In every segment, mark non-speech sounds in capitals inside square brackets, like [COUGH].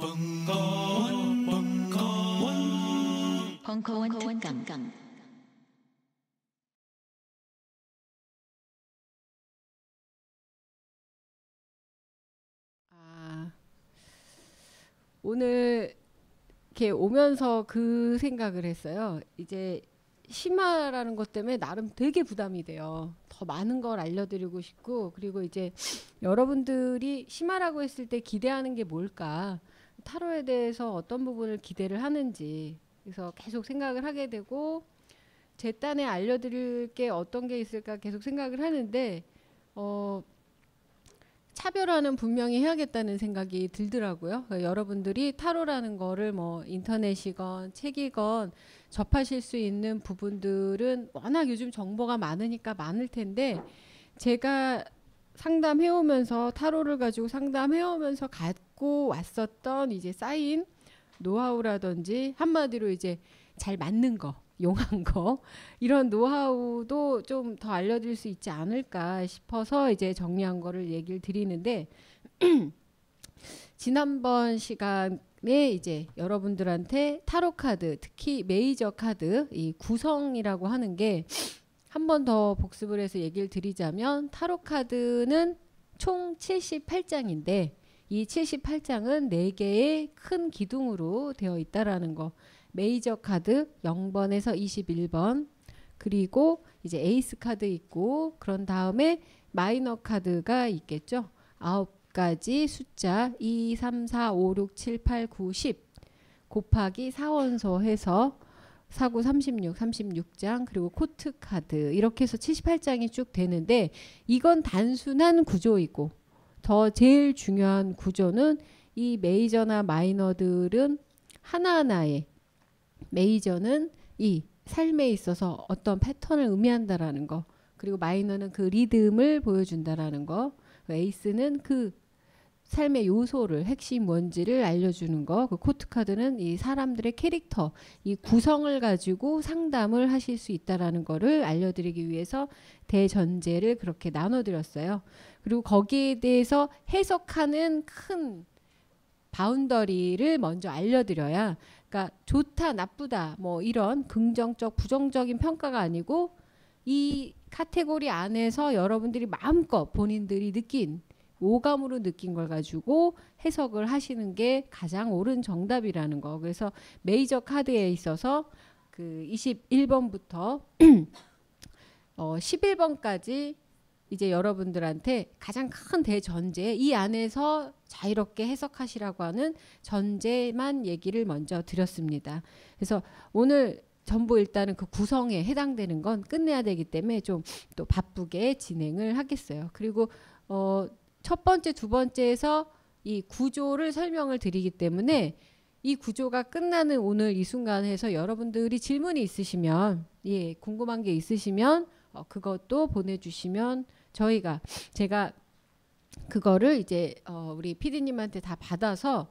벙커원, 벙커원, 벙커원 특강. 아, 오늘 이렇게 오면서 그 생각을 했어요. 이제 심화라는 것 때문에 나름 되게 부담이 돼요. 더 많은 걸 알려드리고 싶고, 그리고 이제 여러분들이 심화라고 했을 때 기대하는 게 뭘까? 타로에 대해서 어떤 부분을 기대를 하는지 그래서 계속 생각을 하게 되고 제 딴에 알려드릴 게 어떤 게 있을까 계속 생각을 하는데 어, 차별화는 분명히 해야겠다는 생각이 들더라고요. 그러니까 여러분들이 타로라는 거를 뭐 인터넷이건 책이건 접하실 수 있는 부분들은 워낙 요즘 정보가 많으니까 많을 텐데 제가 상담해 오면서 타로를 가지고 상담해 오면서 갖고 왔었던 이제 쌓인 노하우라든지 한마디로 이제 잘 맞는 거, 용한 거 [LAUGHS] 이런 노하우도 좀 더 알려드릴 수 있지 않을까 싶어서 이제 정리한 거를 얘기를 드리는데 [CLEARS THROAT] 지난번 시간에 이제 여러분들한테 타로 카드 특히 메이저 카드 이 구성이라고 하는 게 한 번 더 복습을 해서 얘기를 드리자면 타로 카드는 총 78장인데 이 78장은 4개의 큰 기둥으로 되어 있다라는 거. 메이저 카드 0번에서 21번 그리고 이제 에이스 카드 있고 그런 다음에 마이너 카드가 있겠죠. 9가지 숫자 2, 3, 4, 5, 6, 7, 8, 9, 10 곱하기 4원소 해서 사9 36, 36장 그리고 코트 카드 이렇게 해서 78장이 쭉 되는데 이건 단순한 구조이고 더 제일 중요한 구조는 이 메이저나 마이너들은 하나하나의 메이저는 이 삶에 있어서 어떤 패턴을 의미한다라는 거 그리고 마이너는 그 리듬을 보여준다라는 거 그 에이스는 그 삶의 요소를 핵심 뭔지를 알려주는 거그 코트 카드는 이 사람들의 캐릭터 이 구성을 가지고 상담을 하실 수 있다라는 거를 알려드리기 위해서 대전제를 그렇게 나눠드렸어요 그리고 거기에 대해서 해석하는 큰 바운더리를 먼저 알려드려야 그러니까 좋다 나쁘다 뭐 이런 긍정적 부정적인 평가가 아니고 이 카테고리 안에서 여러분들이 마음껏 본인들이 느낀 오감으로 느낀 걸 가지고 해석을 하시는 게 가장 옳은 정답이라는 거. 그래서 메이저 카드에 있어서 그 21번부터 [CLEARS THROAT] 어 11번까지 이제 여러분들한테 가장 큰 대전제 이 안에서 자유롭게 해석하시라고 하는 전제만 얘기를 먼저 드렸습니다. 그래서 오늘 전부 일단은 그 구성에 해당되는 건 끝내야 되기 때문에 좀 또 바쁘게 진행을 하겠어요. 그리고 어, 첫 번째, 두 번째에서 이 구조를 설명을 드리기 때문에 이 구조가 끝나는 오늘 이 순간에서 여러분들이 질문이 있으시면 예 궁금한 게 있으시면 어, 그것도 보내주시면 저희가 제가 그거를 이제 어 우리 피디님한테 다 받아서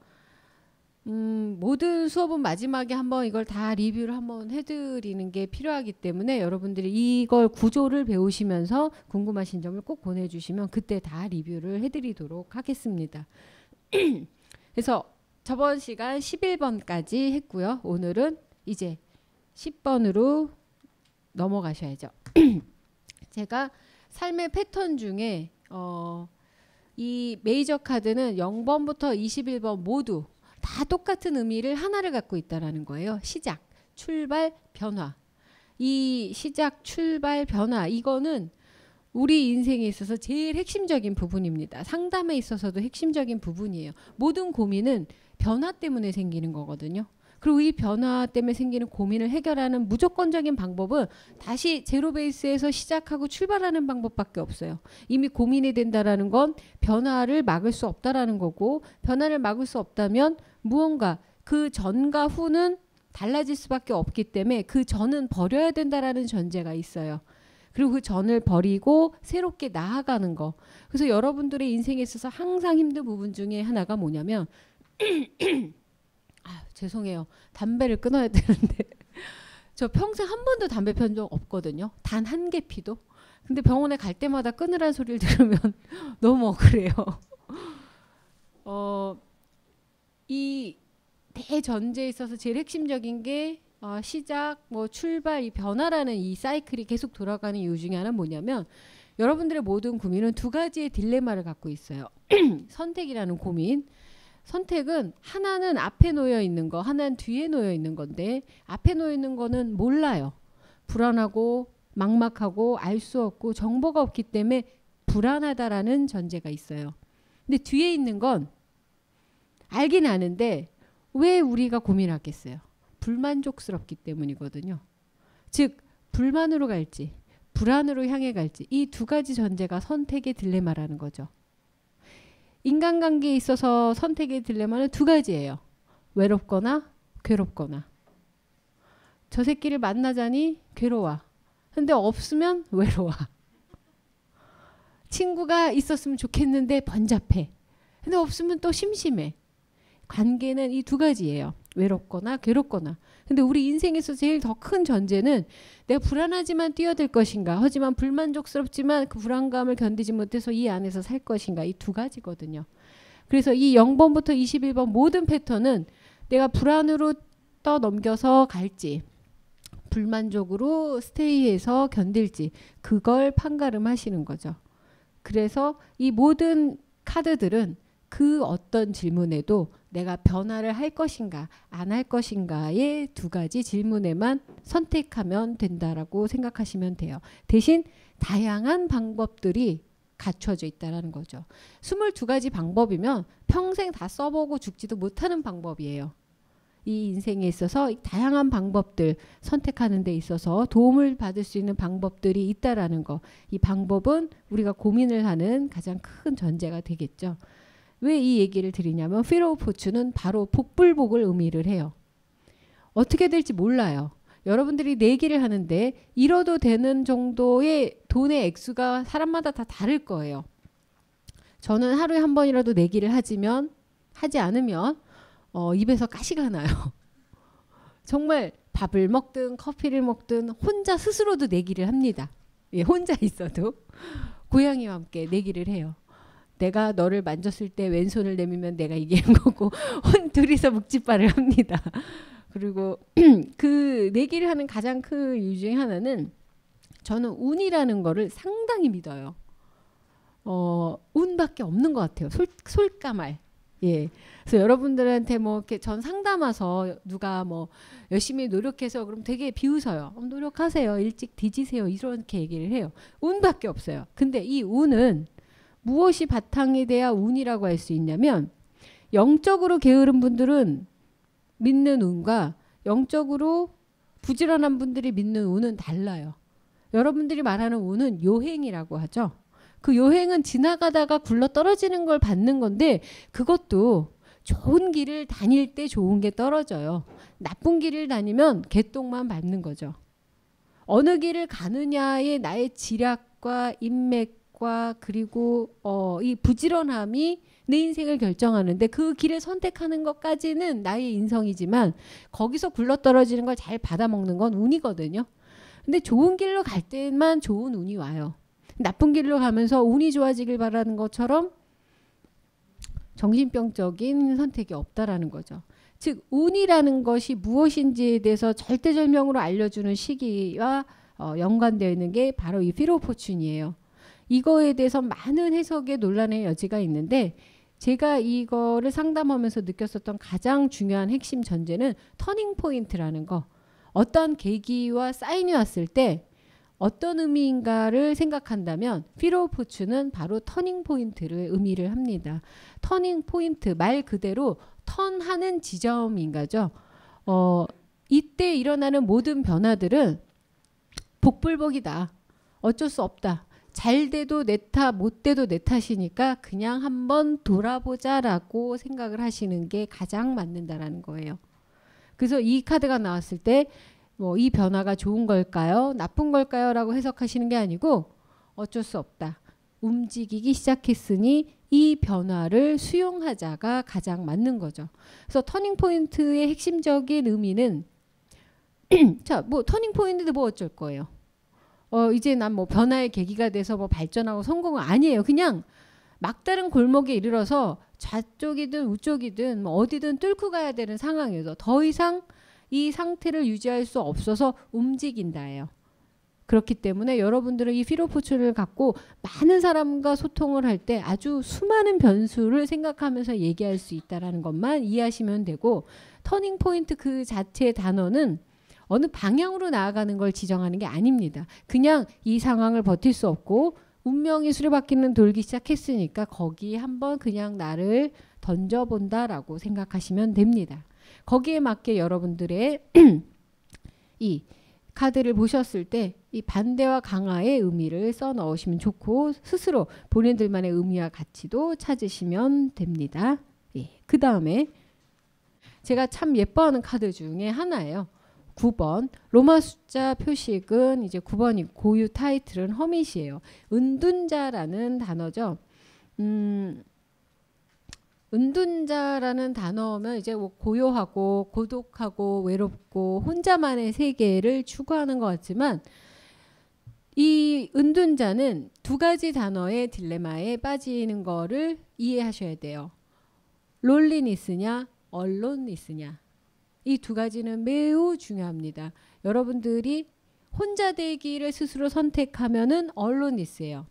음 모든 수업은 마지막에 한번 이걸 다 리뷰를 한번 해드리는 게 필요하기 때문에 여러분들이 이걸 구조를 배우시면서 궁금하신 점을 꼭 보내주시면 그때 다 리뷰를 해드리도록 하겠습니다. [CLEARS THROAT] 그래서 저번 시간 11번까지 했고요. 오늘은 이제 10번으로 넘어가셔야죠. [CLEARS THROAT] 제가 삶의 패턴 중에 어, 이 메이저 카드는 0번부터 21번 모두 다 똑같은 의미를 하나를 갖고 있다라는 거예요. 시작, 출발, 변화. 이 시작, 출발, 변화 이거는 우리 인생에 있어서 제일 핵심적인 부분입니다. 상담에 있어서도 핵심적인 부분이에요. 모든 고민은 변화 때문에 생기는 거거든요. 그리고 이 변화 때문에 생기는 고민을 해결하는 무조건적인 방법은 다시 제로 베이스에서 시작하고 출발하는 방법밖에 없어요. 이미 고민이 된다라는 건 변화를 막을 수 없다라는 거고 변화를 막을 수 없다면 무언가 그 전과 후는 달라질 수밖에 없기 때문에 그 전은 버려야 된다라는 전제가 있어요. 그리고 그 전을 버리고 새롭게 나아가는 거. 그래서 여러분들의 인생에 있어서 항상 힘든 부분 중에 하나가 뭐냐면 [CLEARS THROAT] 음, 아 죄송해요 담배를 끊어야 되는데 [LAUGHS] 저 평생 한 번도 담배 편적 없거든요 단 한 개 피도 근데 병원에 갈 때마다 끊으란 소리를 [LAUGHS] 들으면 너무 억울해요 [LAUGHS] 어이 대전제에 있어서 제일 핵심적인 게 어, 시작, 뭐 출발, 이 변화라는 이 사이클이 계속 돌아가는 이유 중에 하나는 뭐냐면 여러분들의 모든 고민은 두 가지의 딜레마를 갖고 있어요. [CLEARS THROAT] 선택이라는 고민, 선택은 하나는 앞에 놓여 있는 거, 하나는 뒤에 놓여 있는 건데 앞에 놓여 있는 거는 몰라요. 불안하고 막막하고 알 수 없고 정보가 없기 때문에 불안하다라는 전제가 있어요. 근데 뒤에 있는 건 알긴 아는데 왜 우리가 고민하겠어요? 불만족스럽기 때문이거든요. 즉 불만으로 갈지 불안으로 향해 갈지 이 두 가지 전제가 선택의 딜레마라는 거죠. 인간관계에 있어서 선택의 딜레마는 두 가지예요. 외롭거나 괴롭거나. 저 새끼를 만나자니 괴로워. 근데 없으면 외로워. 친구가 있었으면 좋겠는데 번잡해. 근데 없으면 또 심심해. 관계는 이 두 가지예요. 외롭거나 괴롭거나. 근데 우리 인생에서 제일 더 큰 전제는 내가 불안하지만 뛰어들 것인가, 하지만 불만족스럽지만 그 불안감을 견디지 못해서 이 안에서 살 것인가 이 두 가지거든요. 그래서 이 0번부터 21번 모든 패턴은 내가 불안으로 떠넘겨서 갈지 불만족으로 스테이해서 견딜지 그걸 판가름하시는 거죠. 그래서 이 모든 카드들은 그 어떤 질문에도 내가 변화를 할 것인가 안 할 것인가의 두 가지 질문에만 선택하면 된다라고 생각하시면 돼요. 대신 다양한 방법들이 갖춰져 있다라는 거죠. 22가지 방법이면 평생 다 써보고 죽지도 못하는 방법이에요. 이 인생에 있어서 다양한 방법들 선택하는 데 있어서 도움을 받을 수 있는 방법들이 있다라는 거. 이 방법은 우리가 고민을 하는 가장 큰 전제가 되겠죠. 왜이 얘기를 드리냐면 피로포츠는 바로 복불복을 의미를 해요. 어떻게 될지 몰라요. 여러분들이 내기를 하는데 잃어도 되는 정도의 돈의 액수가 사람마다 다 다를 거예요. 저는 하루에 한 번이라도 내기를 하지면 하지 않으면 어, 입에서 가시가 나요. [LAUGHS] 정말 밥을 먹든 커피를 먹든 혼자 스스로도 내기를 합니다. 예, 혼자 있어도 고양이와 함께 내기를 해요. 내가 너를 만졌을 때 왼손을 내밀면 내가 이기는 거고 [LAUGHS] 혼 둘이서 묵찌발을 합니다. 그리고 [CLEARS THROAT] 그 내기를 네 하는 가장 큰 이유 중에 하나는 저는 운이라는 거를 상당히 믿어요. 어, 운밖에 없는 것 같아요. 솔, 솔까말. 예. 그래서 여러분들한테 뭐 이렇게 전 상담 와서 누가 뭐 열심히 노력해서 그럼 되게 비웃어요. 어, 노력하세요. 일찍 뒤지세요. 이렇게 얘기를 해요. 운밖에 없어요. 근데 이 운은 무엇이 바탕이 돼야 운이라고 할 수 있냐면 영적으로 게으른 분들은 믿는 운과 영적으로 부지런한 분들이 믿는 운은 달라요. 여러분들이 말하는 운은 요행이라고 하죠. 그 요행은 지나가다가 굴러 떨어지는 걸 받는 건데 그것도 좋은 길을 다닐 때 좋은 게 떨어져요. 나쁜 길을 다니면 개똥만 받는 거죠. 어느 길을 가느냐에 나의 지략과 인맥 선택과 그리고 어, 이 부지런함이 내 인생을 결정하는데 그 길을 선택하는 것까지는 나의 인성이지만 거기서 굴러떨어지는 걸 잘 받아먹는 건 운이거든요. 근데 좋은 길로 갈 때만 좋은 운이 와요. 나쁜 길로 가면서 운이 좋아지길 바라는 것처럼 정신병적인 선택이 없다라는 거죠. 즉 운이라는 것이 무엇인지에 대해서 절대절명으로 알려주는 시기와 어, 연관되어 있는 게 바로 이 피로포춘이에요. 이거에 대해서 많은 해석의 논란의 여지가 있는데 제가 이거를 상담하면서 느꼈었던 가장 중요한 핵심 전제는 터닝 포인트라는 거. 어떤 계기와 사인이 왔을 때 어떤 의미인가를 생각한다면 피로포츠는 바로 터닝 포인트를 의미를 합니다. 터닝 포인트 말 그대로 턴하는 지점인가죠. 어, 이때 일어나는 모든 변화들은 복불복이다. 어쩔 수 없다. 잘 돼도 내 탓, 못 돼도 내 탓이니까 그냥 한번 돌아보자라고 생각을 하시는 게 가장 맞는다라는 거예요. 그래서 이 카드가 나왔을 때 뭐 이 변화가 좋은 걸까요? 나쁜 걸까요? 라고 해석하시는 게 아니고 어쩔 수 없다. 움직이기 시작했으니 이 변화를 수용하자가 가장 맞는 거죠. 그래서 터닝 포인트의 핵심적인 의미는 [CLEARS THROAT] 자, 뭐 터닝 포인트도 뭐 어쩔 거예요. 어 이제 난 뭐 변화의 계기가 돼서 뭐 발전하고 성공은 아니에요. 그냥 막다른 골목에 이르러서 좌쪽이든 우쪽이든 뭐 어디든 뚫고 가야 되는 상황에서 더 이상 이 상태를 유지할 수 없어서 움직인다예요. 그렇기 때문에 여러분들은 이 피로포츠를 갖고 많은 사람과 소통을 할 때 아주 수많은 변수를 생각하면서 얘기할 수 있다라는 것만 이해하시면 되고 터닝 포인트 그 자체의 단어는 어느 방향으로 나아가는 걸 지정하는 게 아닙니다. 그냥 이 상황을 버틸 수 없고 운명이 수레바퀴는 돌기 시작했으니까 거기 한번 그냥 나를 던져본다라고 생각하시면 됩니다. 거기에 맞게 여러분들의 [CLEARS THROAT] 이 카드를 보셨을 때 이 반대와 강화의 의미를 써 넣으시면 좋고 스스로 본인들만의 의미와 가치도 찾으시면 됩니다. 예. 그 다음에 제가 참 예뻐하는 카드 중에 하나예요. 9번 로마 숫자 표식은 이제 9번이 고유 타이틀은 허밋이에요. 은둔자라는 단어죠. 음, 은둔자라는 단어면 이제 뭐 고요하고 고독하고 외롭고 혼자만의 세계를 추구하는 것 같지만 이 은둔자는 두 가지 단어의 딜레마에 빠지는 거를 이해하셔야 돼요. 롤리니스냐 언론니스냐 이두 가지는 매우 중요합니다. 여러분들이 혼자 되기를 스스로 선택하면은 언론이스예요.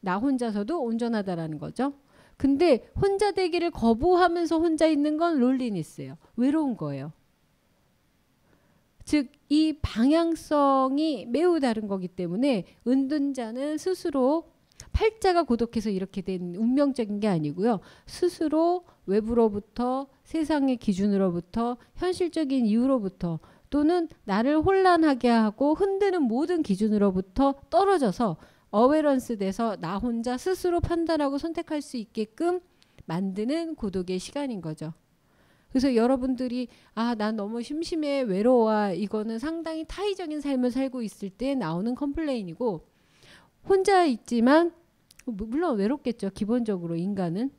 나 혼자서도 온전하다라는 거죠. 근데 혼자 되기를 거부하면서 혼자 있는 건 롤리니스예요. 외로운 거예요. 즉 이 방향성이 매우 다른 거기 때문에 은둔자는 스스로 팔자가 고독해서 이렇게 된 운명적인 게 아니고요. 스스로 외부로부터 세상의 기준으로부터 현실적인 이유로부터 또는 나를 혼란하게 하고 흔드는 모든 기준으로부터 떨어져서 어웨런스 돼서 나 혼자 스스로 판단하고 선택할 수 있게끔 만드는 고독의 시간인 거죠. 그래서 여러분들이 아, 난 너무 심심해, 외로워. 이거는 상당히 타이적인 삶을 살고 있을 때 나오는 컴플레인이고 혼자 있지만 뭐, 물론 외롭겠죠. 기본적으로 인간은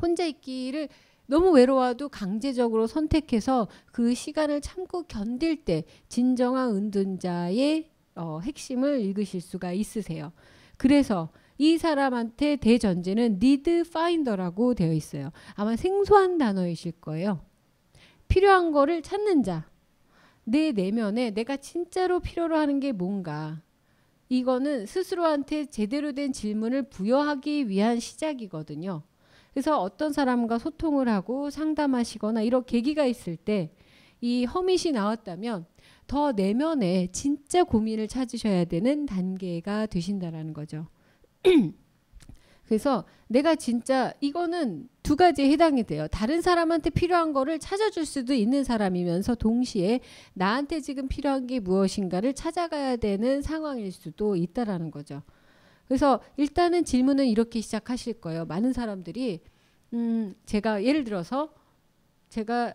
혼자 있기를 너무 외로워도 강제적으로 선택해서 그 시간을 참고 견딜 때 진정한 은둔자의 어, 핵심을 읽으실 수가 있으세요. 그래서 이 사람한테 대전제는 니드 파인더라고 되어 있어요. 아마 생소한 단어이실 거예요. 필요한 거를 찾는 자. 내 내면에 내가 진짜로 필요로 하는 게 뭔가. 이거는 스스로한테 제대로 된 질문을 부여하기 위한 시작이거든요. 그래서 어떤 사람과 소통을 하고 상담하시거나 이런 계기가 있을 때 이 허밋이 나왔다면 더 내면에 진짜 고민을 찾으셔야 되는 단계가 되신다라는 거죠. [CLEARS THROAT] 그래서 내가 진짜 이거는 두 가지에 해당이 돼요. 다른 사람한테 필요한 거를 찾아줄 수도 있는 사람이면서 동시에 나한테 지금 필요한 게 무엇인가를 찾아가야 되는 상황일 수도 있다라는 거죠. 그래서 일단은 질문은 이렇게 시작하실 거예요. 많은 사람들이 음 제가 예를 들어서 제가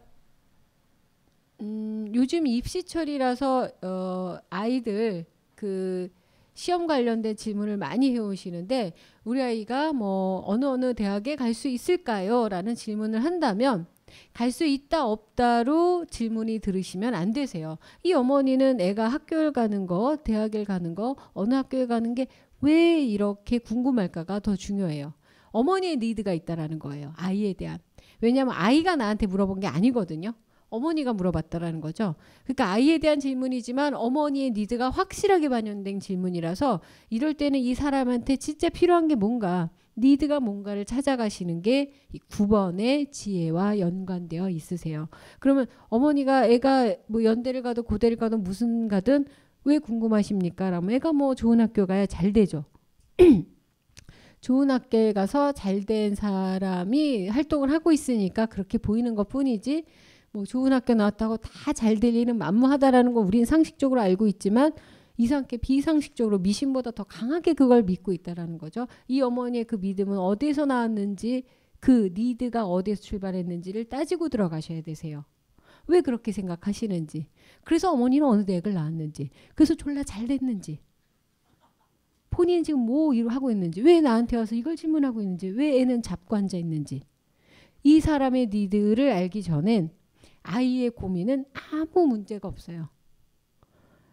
음 요즘 입시철이라서 어 아이들 그 시험 관련된 질문을 많이 해오시는데 우리 아이가 뭐 어느 어느 대학에 갈 수 있을까요? 라는 질문을 한다면 갈 수 있다 없다로 질문이 들으시면 안 되세요. 이 어머니는 애가 학교를 가는 거, 대학을 가는 거, 어느 학교에 가는 게왜 이렇게 궁금할까가 더 중요해요. 어머니의 니드가 있다라는 거예요. 아이에 대한. 왜냐하면 아이가 나한테 물어본 게 아니거든요. 어머니가 물어봤다라는 거죠. 그러니까 아이에 대한 질문이지만 어머니의 니드가 확실하게 반영된 질문이라서 이럴 때는 이 사람한테 진짜 필요한 게 뭔가 니드가 뭔가를 찾아가시는 게 9번의 지혜와 연관되어 있으세요. 그러면 어머니가 애가 뭐 연대를 가도 고대를 가든 무슨 가든 왜 궁금하십니까? 라면 애가 뭐 좋은 학교 가야 잘 되죠. [CLEARS THROAT] 좋은 학교에 가서 잘 된 사람이 활동을 하고 있으니까 그렇게 보이는 것 뿐이지 뭐 좋은 학교 나왔다고 다잘 들리는 만무하다라는 거 우리는 상식적으로 알고 있지만 이상하게 비상식적으로 미신보다 더 강하게 그걸 믿고 있다라는 거죠. 이 어머니의 그 믿음은 어디에서 나왔는지 그 니드가 어디에서 출발했는지를 따지고 들어가셔야 되세요. 왜 그렇게 생각하시는지 그래서 어머니는 어느 대학을 나왔는지 그래서 졸라 잘 됐는지 본인은 지금 뭐 일을 하고 있는지 왜 나한테 와서 이걸 질문하고 있는지 왜 애는 잡고 앉아 있는지 이 사람의 니드를 알기 전엔 아이의 고민은 아무 문제가 없어요.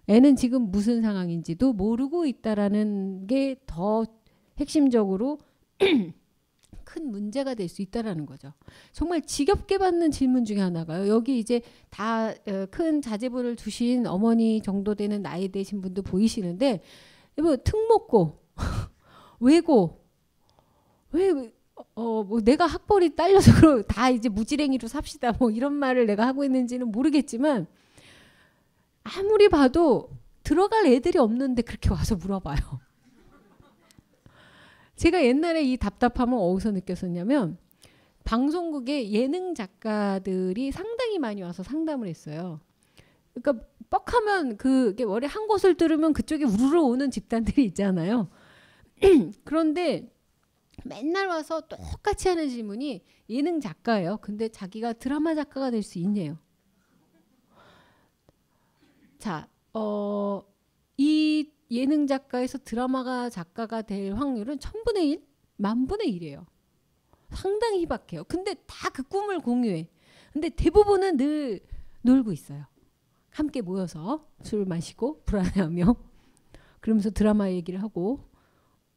애는 지금 무슨 상황인지도 모르고 있다라는 게 더 핵심적으로 [CLEARS THROAT] 큰 문제가 될 수 있다라는 거죠. 정말 지겹게 받는 질문 중에 하나가요. 여기 이제 다큰 어, 자제분을 두신 어머니 정도 되는 나이 되신 분도 보이시는데 뭐 특목고, [LAUGHS] 외고, 왜 어, 뭐 내가 학벌이 딸려서 다 이제 무지랭이로 삽시다 뭐 이런 말을 내가 하고 있는지는 모르겠지만 아무리 봐도 들어갈 애들이 없는데 그렇게 와서 물어봐요. 제가 옛날에 이 답답함을 어디서 느꼈었냐면 방송국의 예능 작가들이 상당히 많이 와서 상담을 했어요. 그러니까 뻑하면 그 원래 한 곳을 들으면 그쪽에 우르르 오는 집단들이 있잖아요. [CLEARS THROAT] 그런데 맨날 와서 똑같이 하는 질문이 예능 작가예요. 근데 자기가 드라마 작가가 될 수 있네요. 자, 어, 이 예능 작가에서 드라마가 작가가 될 확률은 천분의 일, 만분의 일이에요. 상당히 희박해요. 근데 다 그 꿈을 공유해. 근데 대부분은 늘 놀고 있어요. 함께 모여서 술 마시고 불안해하며 [LAUGHS] 그러면서 드라마 얘기를 하고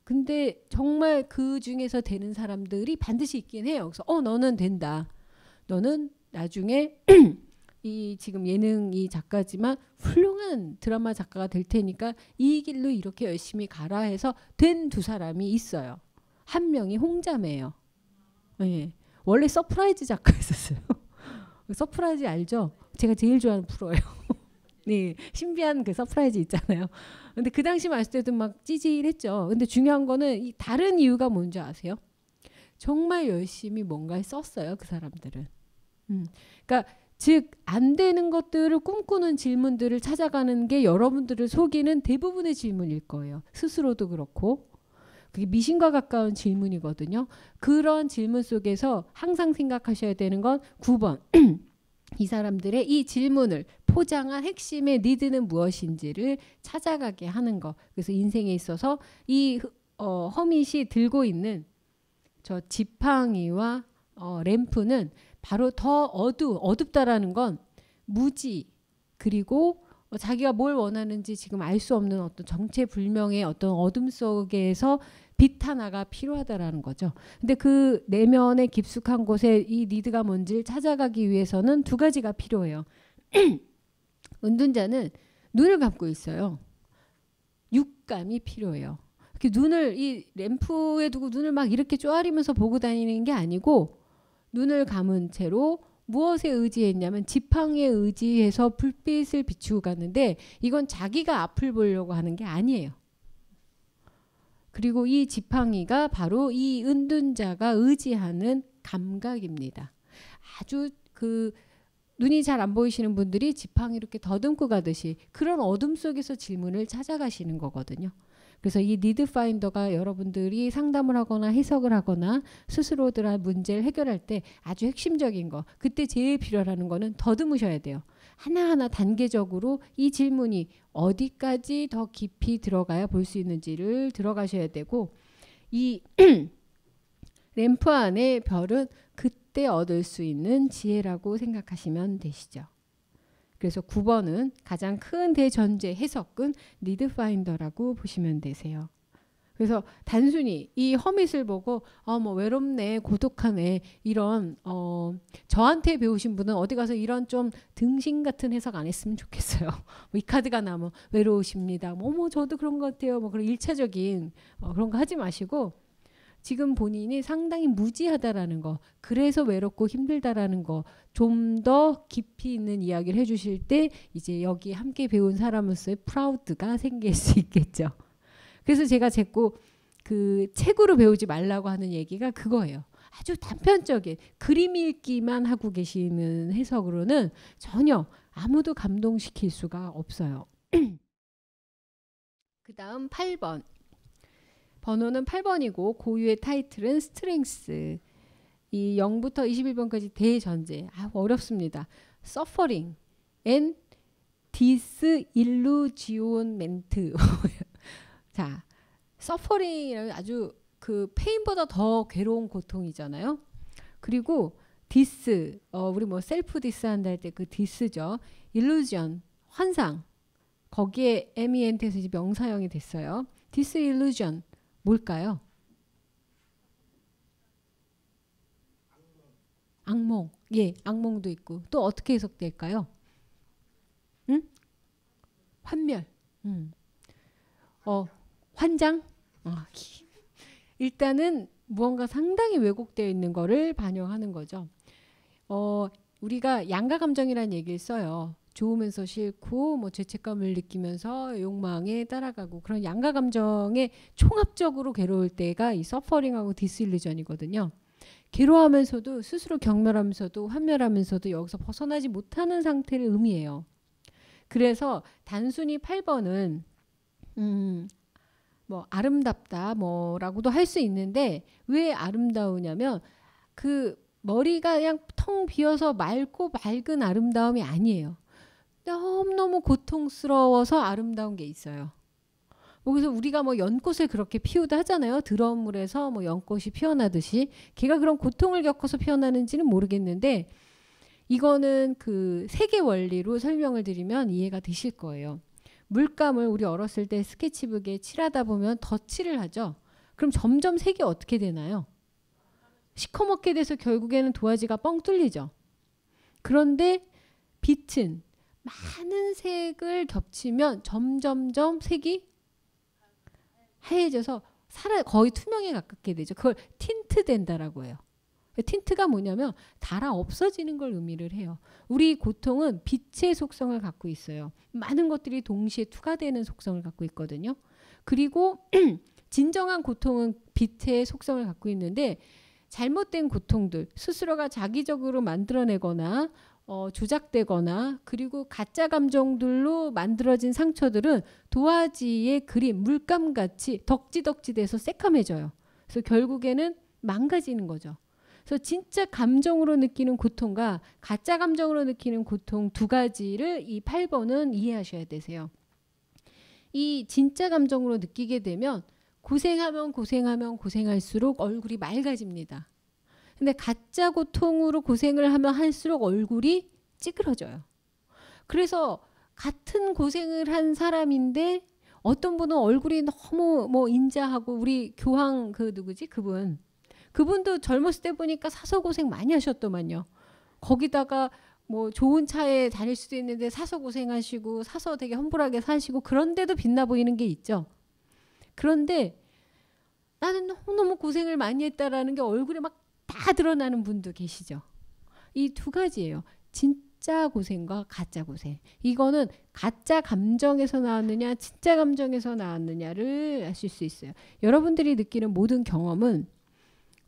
근데 정말 그 중에서 되는 사람들이 반드시 있긴 해요. 그래서 어 너는 된다. 너는 나중에 [CLEARS THROAT] 이 지금 예능 이 작가지만 훌륭한 드라마 작가가 될 테니까 이 길로 이렇게 열심히 가라 해서 된 두 사람이 있어요. 한 명이 홍자매예요. 예. 원래 서프라이즈 작가였었어요. [LAUGHS] 서프라이즈 알죠? 제가 제일 좋아하는 프로예요. [LAUGHS] 네, 신비한 그 서프라이즈 있잖아요. 근데 그 당시 봤을 때도 막 찌질했죠. 근데 중요한 거는 이 다른 이유가 뭔지 아세요? 정말 열심히 뭔가 썼어요, 그 사람들은. 음. 그러니까 즉, 안 되는 것들을 꿈꾸는 질문들을 찾아가는 게 여러분들을 속이는 대부분의 질문일 거예요. 스스로도 그렇고. 그게 미신과 가까운 질문이거든요. 그런 질문 속에서 항상 생각하셔야 되는 건 9번. [CLEARS THROAT] 이 사람들의 이 질문을 포장한 핵심의 니드는 무엇인지를 찾아가게 하는 거. 그래서 인생에 있어서 이 어, 허밋이 들고 있는 저 지팡이와 어, 램프는 바로 더 어두 어둡다라는 건 무지 그리고 자기가 뭘 원하는지 지금 알 수 없는 어떤 정체불명의 어떤 어둠 속에서 빛 하나가 필요하다라는 거죠. 근데 그 내면의 깊숙한 곳에 이 니드가 뭔지를 찾아가기 위해서는 두 가지가 필요해요. [CLEARS THROAT] 은둔자는 눈을 감고 있어요. 육감이 필요해요. 이렇게 눈을 이 램프에 두고 눈을 막 이렇게 쪼아리면서 보고 다니는 게 아니고 눈을 감은 채로 무엇에 의지했냐면 지팡이에 의지해서 불빛을 비추고 갔는데 이건 자기가 앞을 보려고 하는 게 아니에요. 그리고 이 지팡이가 바로 이 은둔자가 의지하는 감각입니다. 아주 그 눈이 잘 안 보이시는 분들이 지팡이 이렇게 더듬고 가듯이 그런 어둠 속에서 질문을 찾아가시는 거거든요. 그래서 이 니드 파인더가 여러분들이 상담을 하거나 해석을 하거나 스스로들한 문제를 해결할 때 아주 핵심적인 거 그때 제일 필요하는 거는 더듬으셔야 돼요. 하나하나 단계적으로 이 질문이 어디까지 더 깊이 들어가야 볼 수 있는지를 들어가셔야 되고 이 [CLEARS THROAT] 램프 안에 별은 그때 얻을 수 있는 지혜라고 생각하시면 되시죠. 그래서 9번은 가장 큰 대전제 해석은 리드파인더라고 보시면 되세요. 그래서 단순히 이 허밋을 보고 어뭐 외롭네 고독하네 이런 어 저한테 배우신 분은 어디 가서 이런 좀 등신 같은 해석 안 했으면 좋겠어요. [LAUGHS] 뭐 이 카드가 나면 외로우십니다. 뭐뭐 뭐 저도 그런 것 같아요. 뭐 그런 일차적인 어 그런 거 하지 마시고 지금 본인이 상당히 무지하다라는 거, 그래서 외롭고 힘들다라는 거, 좀 더 깊이 있는 이야기를 해주실 때 이제 여기 함께 배운 사람으로서의 프라우드가 생길 수 있겠죠. 그래서 제가 자꾸 그 책으로 배우지 말라고 하는 얘기가 그거예요. 아주 단편적인 그림 읽기만 하고 계시는 해석으로는 전혀 아무도 감동시킬 수가 없어요. [CLEARS THROAT] 그 다음 8번. 번호는 8번이고 고유의 타이틀은 스트렝스. 이 0부터 21번까지 대전제. 아, 어렵습니다. suffering and disillusionment. [LAUGHS] 자, suffering 아주 그 페인보다 더 괴로운 고통이잖아요. 그리고 디스 어, 우리 뭐 셀프 디스 한다 할 때 그 디스죠. 일루전 환상 거기에 에미엔트에서 e 명사형이 됐어요. 디스 일루전 뭘까요? 악몽. 예, 악몽도 있고. 또 어떻게 해석될까요? 응? 환멸. 음. 어, 환장? 아, 일단은 무언가 상당히 왜곡되어 있는 거를 반영하는 거죠. 어, 우리가 양가 감정이라는 얘기를 써요. 좋으면서 싫고 뭐 죄책감을 느끼면서 욕망에 따라가고 그런 양가 감정에 총합적으로 괴로울 때가 이 서퍼링하고 디스일루전이거든요. 괴로하면서도 스스로 경멸하면서도 환멸하면서도 여기서 벗어나지 못하는 상태를 의미해요. 그래서 단순히 8번은 음, 뭐 아름답다 뭐라고도 할 수 있는데 왜 아름다우냐면 그 머리가 그냥 텅 비어서 맑고 맑은 아름다움이 아니에요. 너무너무 고통스러워서 아름다운 게 있어요. 여기서 뭐 우리가 뭐 연꽃을 그렇게 피우다 하잖아요. 드러운 물에서 뭐 연꽃이 피어나듯이 걔가 그런 고통을 겪어서 피어나는지는 모르겠는데 이거는 그 세계 원리로 설명을 드리면 이해가 되실 거예요. 물감을 우리 어렸을 때 스케치북에 칠하다 보면 덧칠을 하죠. 그럼 점점 색이 어떻게 되나요? 시커멓게 돼서 결국에는 도화지가 뻥 뚫리죠. 그런데 빛은 많은 색을 겹치면 점점점 색이 하얘져서 살아 거의 투명에 가깝게 되죠. 그걸 틴트 된다라고 해요. 틴트가 뭐냐면 달아 없어지는 걸 의미를 해요. 우리 고통은 빛의 속성을 갖고 있어요. 많은 것들이 동시에 투과되는 속성을 갖고 있거든요. 그리고 [CLEARS THROAT] 진정한 고통은 빛의 속성을 갖고 있는데 잘못된 고통들 스스로가 자기적으로 만들어내거나 어, 조작되거나 그리고 가짜 감정들로 만들어진 상처들은 도화지의 그림 물감같이 덕지덕지돼서 새카매져요. 그래서 결국에는 망가지는 거죠. 그래서 진짜 감정으로 느끼는 고통과 가짜 감정으로 느끼는 고통 두 가지를 이 8번은 이해하셔야 되세요. 이 진짜 감정으로 느끼게 되면 고생하면 고생하면 고생할수록 얼굴이 맑아집니다. 근데 가짜 고통으로 고생을 하면 할수록 얼굴이 찌그러져요. 그래서 같은 고생을 한 사람인데 어떤 분은 얼굴이 너무 뭐 인자하고 우리 교황 그 누구지 그분 그분도 젊었을 때 보니까 사서 고생 많이 하셨더만요. 거기다가 뭐 좋은 차에 다닐 수도 있는데 사서 고생하시고 사서 되게 험불하게 사시고 그런데도 빛나 보이는 게 있죠. 그런데 나는 너무너무 고생을 많이 했다라는 게 얼굴에 막다 드러나는 분도 계시죠. 이 두 가지예요. 진짜 고생과 가짜 고생. 이거는 가짜 감정에서 나왔느냐, 진짜 감정에서 나왔느냐를 아실 수 있어요. 여러분들이 느끼는 모든 경험은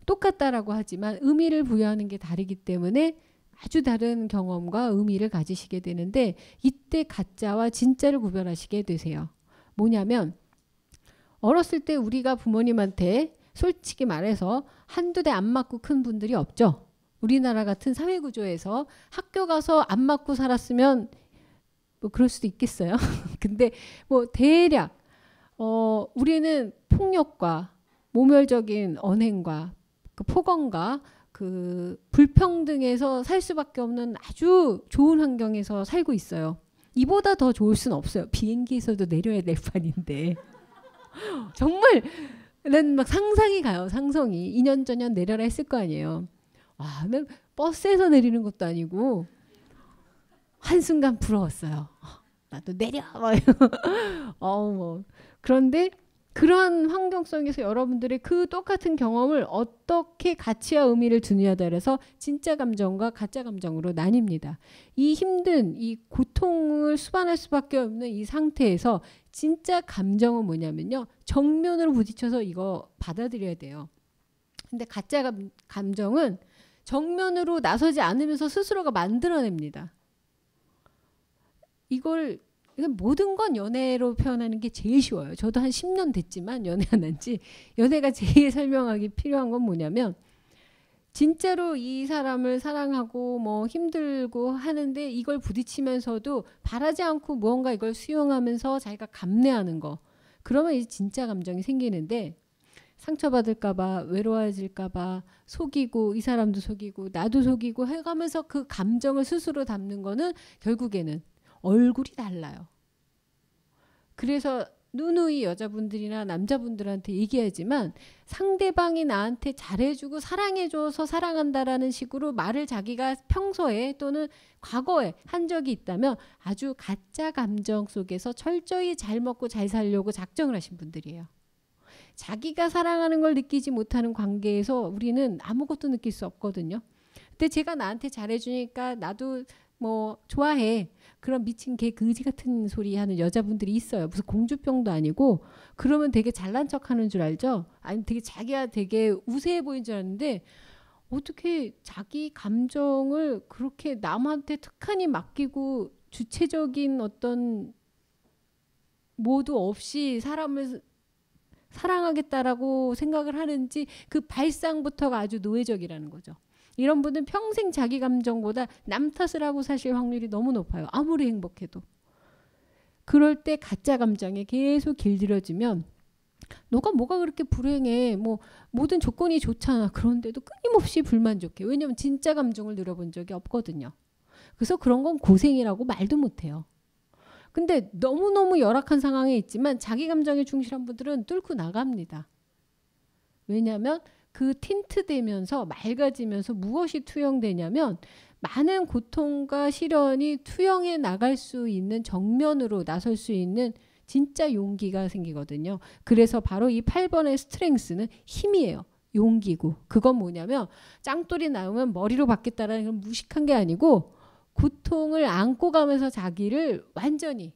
똑같다라고 하지만 의미를 부여하는 게 다르기 때문에 아주 다른 경험과 의미를 가지시게 되는데 이때 가짜와 진짜를 구별하시게 되세요. 뭐냐면 어렸을 때 우리가 부모님한테 솔직히 말해서 한두 대 안 맞고 큰 분들이 없죠. 우리나라 같은 사회 구조에서 학교 가서 안 맞고 살았으면 뭐 그럴 수도 있겠어요. [LAUGHS] 근데 뭐 대략 어 우리는 폭력과 모멸적인 언행과 그 폭언과 그 불평등에서 살 수밖에 없는 아주 좋은 환경에서 살고 있어요. 이보다 더 좋을 수 없어요. 비행기에서도 내려야 될 판인데. [LAUGHS] 정말 난막 상상이 가요. 상성이 2년 전년 내려라 했을 거 아니에요. 아, 난 버스에서 내리는 것도 아니고 한 순간 부러웠어요. 어, 나도 내려. [LAUGHS] 어, 뭐. 그런데 그런 환경 속에서 여러분들의 그 똑같은 경험을 어떻게 가치와 의미를 두느냐에 따라서 진짜 감정과 가짜 감정으로 나뉩니다. 이 힘든 이 고통을 수반할 수밖에 없는 이 상태에서 진짜 감정은 뭐냐면요. 정면으로 부딪혀서 이거 받아들여야 돼요. 근데 가짜 감, 감정은 정면으로 나서지 않으면서 스스로가 만들어냅니다. 이걸 모든 건 연애로 표현하는 게 제일 쉬워요. 저도 한 10년 됐지만 연애 안 한지 연애가 제일 [LAUGHS] 설명하기 필요한 건 뭐냐면 진짜로 이 사람을 사랑하고 뭐 힘들고 하는데 이걸 부딪히면서도 바라지 않고 무언가 이걸 수용하면서 자기가 감내하는 거. 그러면 이제 진짜 감정이 생기는데 상처받을까봐 외로워질까봐 속이고 이 사람도 속이고 나도 속이고 해가면서 그 감정을 스스로 담는 거는 결국에는 얼굴이 달라요. 그래서 누누이 여자분들이나 남자분들한테 얘기하지만 상대방이 나한테 잘해주고 사랑해줘서 사랑한다라는 식으로 말을 자기가 평소에 또는 과거에 한 적이 있다면 아주 가짜 감정 속에서 철저히 잘 먹고 잘 살려고 작정을 하신 분들이에요. 자기가 사랑하는 걸 느끼지 못하는 관계에서 우리는 아무것도 느낄 수 없거든요. 근데 제가 나한테 잘해주니까 나도 뭐 좋아해. 그런 미친 개 그지 같은 소리 하는 여자분들이 있어요. 무슨 공주병도 아니고 그러면 되게 잘난 척하는 줄 알죠? 아니 되게 자기야 되게 우세해 보인 줄 아는데 어떻게 자기 감정을 그렇게 남한테 특한히 맡기고 주체적인 어떤 모두 없이 사람을 사랑하겠다라고 생각을 하는지 그 발상부터가 아주 노예적이라는 거죠. 이런 분은 평생 자기 감정보다 남 탓을 하고 사실 확률이 너무 높아요. 아무리 행복해도. 그럴 때 가짜 감정에 계속 길들여지면 너가 뭐가 그렇게 불행해. 뭐 모든 조건이 좋잖아. 그런데도 끊임없이 불만족해. 왜냐면 진짜 감정을 누려본 적이 없거든요. 그래서 그런 건 고생이라고 말도 못해요. 근데 너무너무 열악한 상황에 있지만 자기 감정에 충실한 분들은 뚫고 나갑니다. 왜냐하면 그 틴트되면서 맑아지면서 무엇이 투영되냐면 많은 고통과 시련이 투영해 나갈 수 있는 정면으로 나설 수 있는 진짜 용기가 생기거든요. 그래서 바로 이 8번의 스트렝스는 힘이에요. 용기고 그건 뭐냐면 짱돌이 나오면 머리로 받겠다라는 건 무식한 게 아니고 고통을 안고 가면서 자기를 완전히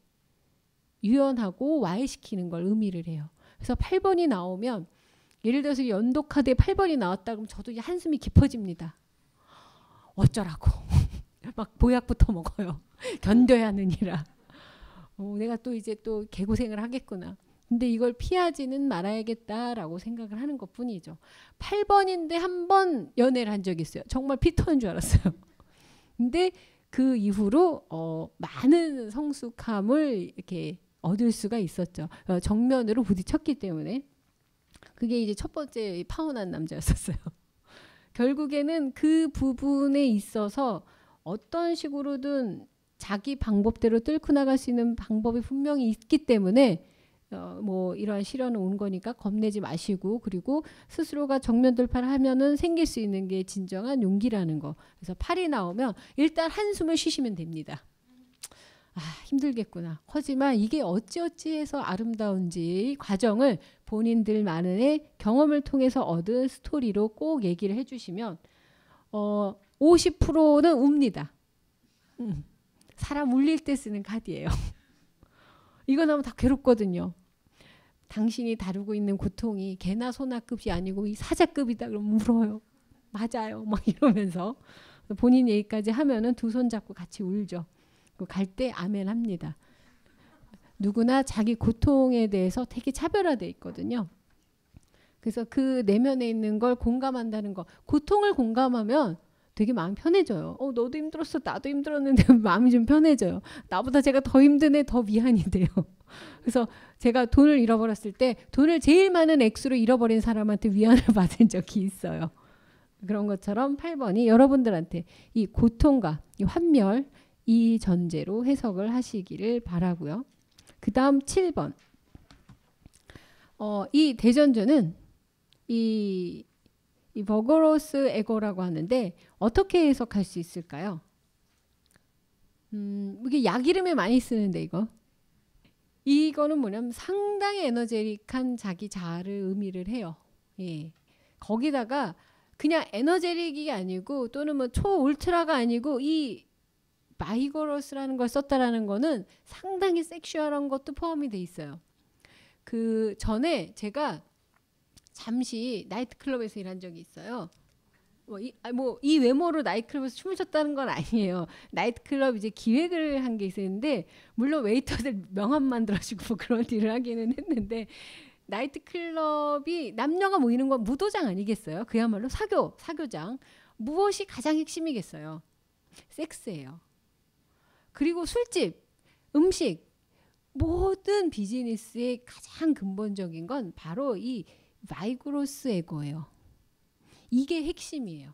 유연하고 와해시키는 걸 의미를 해요. 그래서 8번이 나오면 예를 들어서 연도카드에 8번이 나왔다 그면 저도 한숨이 깊어집니다. 어쩌라고. [LAUGHS] 막 보약부터 먹어요. [LAUGHS] 견뎌야 하느니라. 어, 내가 또 이제 또 개고생을 하겠구나. 근데 이걸 피하지는 말아야겠다라고 생각을 하는 것 뿐이죠. 8번인데 한 번 연애를 한 적이 있어요. 정말 피터인 줄 알았어요. [LAUGHS] 근데 그 이후로 어, 많은 성숙함을 이렇게 얻을 수가 있었죠. 어, 정면으로 부딪혔기 때문에. 그게 이제 첫 번째 파혼한 남자였었어요. [LAUGHS] 결국에는 그 부분에 있어서 어떤 식으로든 자기 방법대로 뚫고 나갈 수 있는 방법이 분명히 있기 때문에 어, 뭐 이러한 시련은 온 거니까 겁내지 마시고 그리고 스스로가 정면 돌파를 하면은 생길 수 있는 게 진정한 용기라는 거. 그래서 팔이 나오면 일단 한숨을 쉬시면 됩니다. 아, 힘들겠구나. 하지만 이게 어찌어찌 해서 아름다운지 과정을 본인들만의 경험을 통해서 얻은 스토리로 꼭 얘기를 해주시면 어, 50%는 웁니다. 음, 사람 울릴 때 쓰는 카드예요. [LAUGHS] 이거 나면 다 괴롭거든요. 당신이 다루고 있는 고통이 개나 소나급이 아니고 이 사자급이다 그럼 울어요. 맞아요. 막 이러면서 본인 얘기까지 하면은 두 손 잡고 같이 울죠. 그 갈때 아멘 합니다. 누구나 자기 고통에 대해서 되게 차별화돼 있거든요. 그래서 그 내면에 있는 걸 공감한다는 거, 고통을 공감하면 되게 마음 편해져요. 어, 너도 힘들었어, 나도 힘들었는데 [LAUGHS] 마음이 좀 편해져요. 나보다 제가 더 힘드네, 더 미안이 돼요. 그래서 제가 돈을 잃어버렸을 때 돈을 제일 많은 액수로 잃어버린 사람한테 위안을 [LAUGHS] 받은 적이 있어요. 그런 것처럼 8번이 여러분들한테 이 고통과 이 환멸, 이 전제로 해석을 하시기를 바라고요. 그 다음 7번 어, 이 대전전은 이, 이 버거로스 에거라고 하는데 어떻게 해석할 수 있을까요? 음, 이게 약 이름에 많이 쓰는데 이거 이거는 뭐냐면 상당히 에너제릭한 자기 자아를 의미를 해요. 예. 거기다가 그냥 에너제릭이 아니고 또는 뭐 초울트라가 아니고 이 바이거러스라는 걸 썼다라는 거는 상당히 섹슈얼한 것도 포함이 돼 있어요. 그 전에 제가 잠시 나이트클럽에서 일한 적이 있어요. 뭐 이, 아, 뭐이 외모로 나이트클럽에서 춤을 췄다는 건 아니에요. 나이트클럽 이제 기획을 한 게 있었는데 물론 웨이터들 명함 만들어주고 뭐 그런 일을 하기는 했는데 나이트클럽이 남녀가 모이는 건 무도장 아니겠어요? 그야말로 사교 사교장 무엇이 가장 핵심이겠어요? 섹스예요. 그리고 술집, 음식, 모든 비즈니스의 가장 근본적인 건 바로 이 마이그로스 에고예요. 이게 핵심이에요.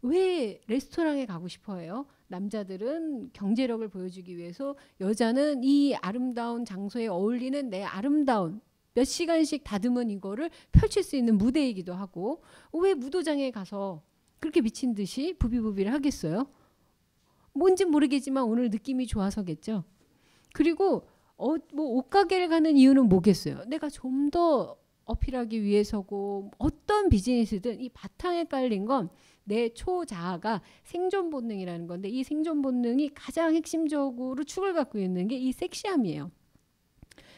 왜 레스토랑에 가고 싶어 요 남자들은 경제력을 보여주기 위해서 여자는 이 아름다운 장소에 어울리는 내 아름다운 몇 시간씩 다듬은 이거를 펼칠 수 있는 무대이기도 하고 왜 무도장에 가서 그렇게 미친 듯이 부비부비를 하겠어요? 뭔지 모르겠지만 오늘 느낌이 좋아서겠죠. 그리고 어, 뭐 옷가게를 가는 이유는 뭐겠어요? 내가 좀 더 어필하기 위해서고 어떤 비즈니스든 이 바탕에 깔린 건 내 초자아가 생존 본능이라는 건데 이 생존 본능이 가장 핵심적으로 축을 갖고 있는 게 이 섹시함이에요.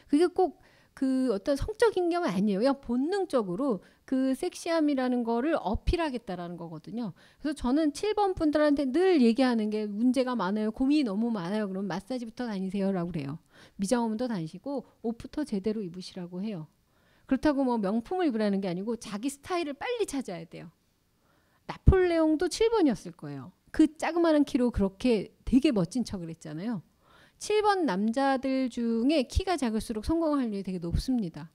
그게 꼭그 어떤 성적인 게 아니에요. 그냥 본능적으로 그 섹시함이라는 거를 어필하겠다라는 거거든요. 그래서 저는 7번 분들한테 늘 얘기하는 게 문제가 많아요. 고민이 너무 많아요. 그럼 마사지부터 다니세요라고 그래요. 미장원부터 다니시고 옷부터 제대로 입으시라고 해요. 그렇다고 뭐 명품을 입으라는 게 아니고 자기 스타일을 빨리 찾아야 돼요. 나폴레옹도 7번이었을 거예요. 그 자그마한 키로 그렇게 되게 멋진 척을 했잖아요. 7번 남자들 중에 키가 작을수록 성공할 확률이 되게 높습니다.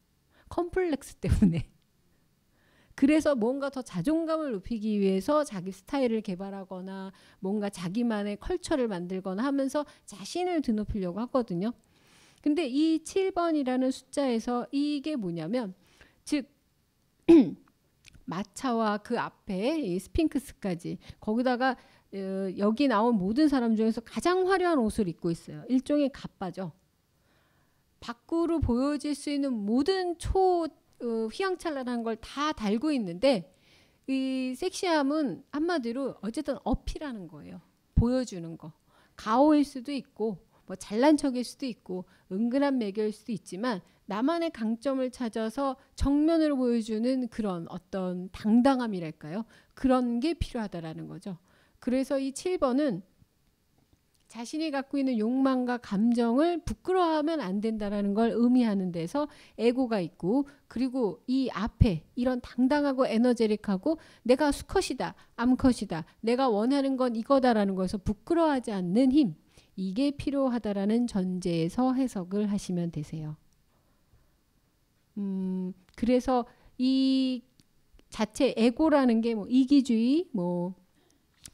컴플렉스 때문에. [LAUGHS] 그래서 뭔가 더 자존감을 높이기 위해서 자기 스타일을 개발하거나 뭔가 자기만의 컬처를 만들거나 하면서 자신을 드높이려고 하거든요. 근데 이 7번이라는 숫자에서 이게 뭐냐면 즉 [CLEARS THROAT] 마차와 그 앞에 스핑크스까지 거기다가 어, 여기 나온 모든 사람 중에서 가장 화려한 옷을 입고 있어요. 일종의 갑바죠. 밖으로 보여질 수 있는 모든 초 어, 휘황찬란한 걸 다 달고 있는데 이 섹시함은 한마디로 어쨌든 어필하는 거예요. 보여주는 거. 가오일 수도 있고 뭐 잘난 척일 수도 있고 은근한 매겨일 수도 있지만 나만의 강점을 찾아서 정면으로 보여주는 그런 어떤 당당함이랄까요? 그런 게 필요하다라는 거죠. 그래서 이 7번은 자신이 갖고 있는 욕망과 감정을 부끄러워하면 안 된다라는 걸 의미하는 데서 에고가 있고 그리고 이 앞에 이런 당당하고 에너제릭하고 내가 수컷이다 암컷이다 내가 원하는 건 이거다라는 것에서 부끄러워하지 않는 힘 이게 필요하다라는 전제에서 해석을 하시면 되세요. 음 그래서 이 자체 에고라는 게뭐 이기주의 뭐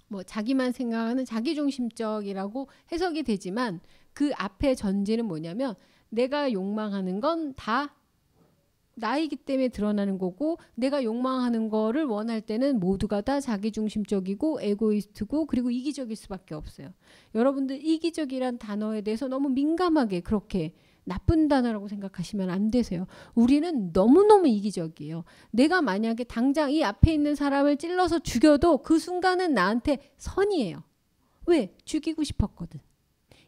뭐 자기만 생각하는 자기중심적이라고 해석이 되지만 그 앞에 전제는 뭐냐면 내가 욕망하는 건 다 나이기 때문에 드러나는 거고 내가 욕망하는 거를 원할 때는 모두가 다 자기중심적이고 에고이스트고 그리고 이기적일 수밖에 없어요. 여러분들 이기적이란 단어에 대해서 너무 민감하게 그렇게 나쁜 단어라고 생각하시면 안 되세요. 우리는 너무너무 이기적이에요. 내가 만약에 당장 이 앞에 있는 사람을 찔러서 죽여도 그 순간은 나한테 선이에요. 왜? 죽이고 싶었거든.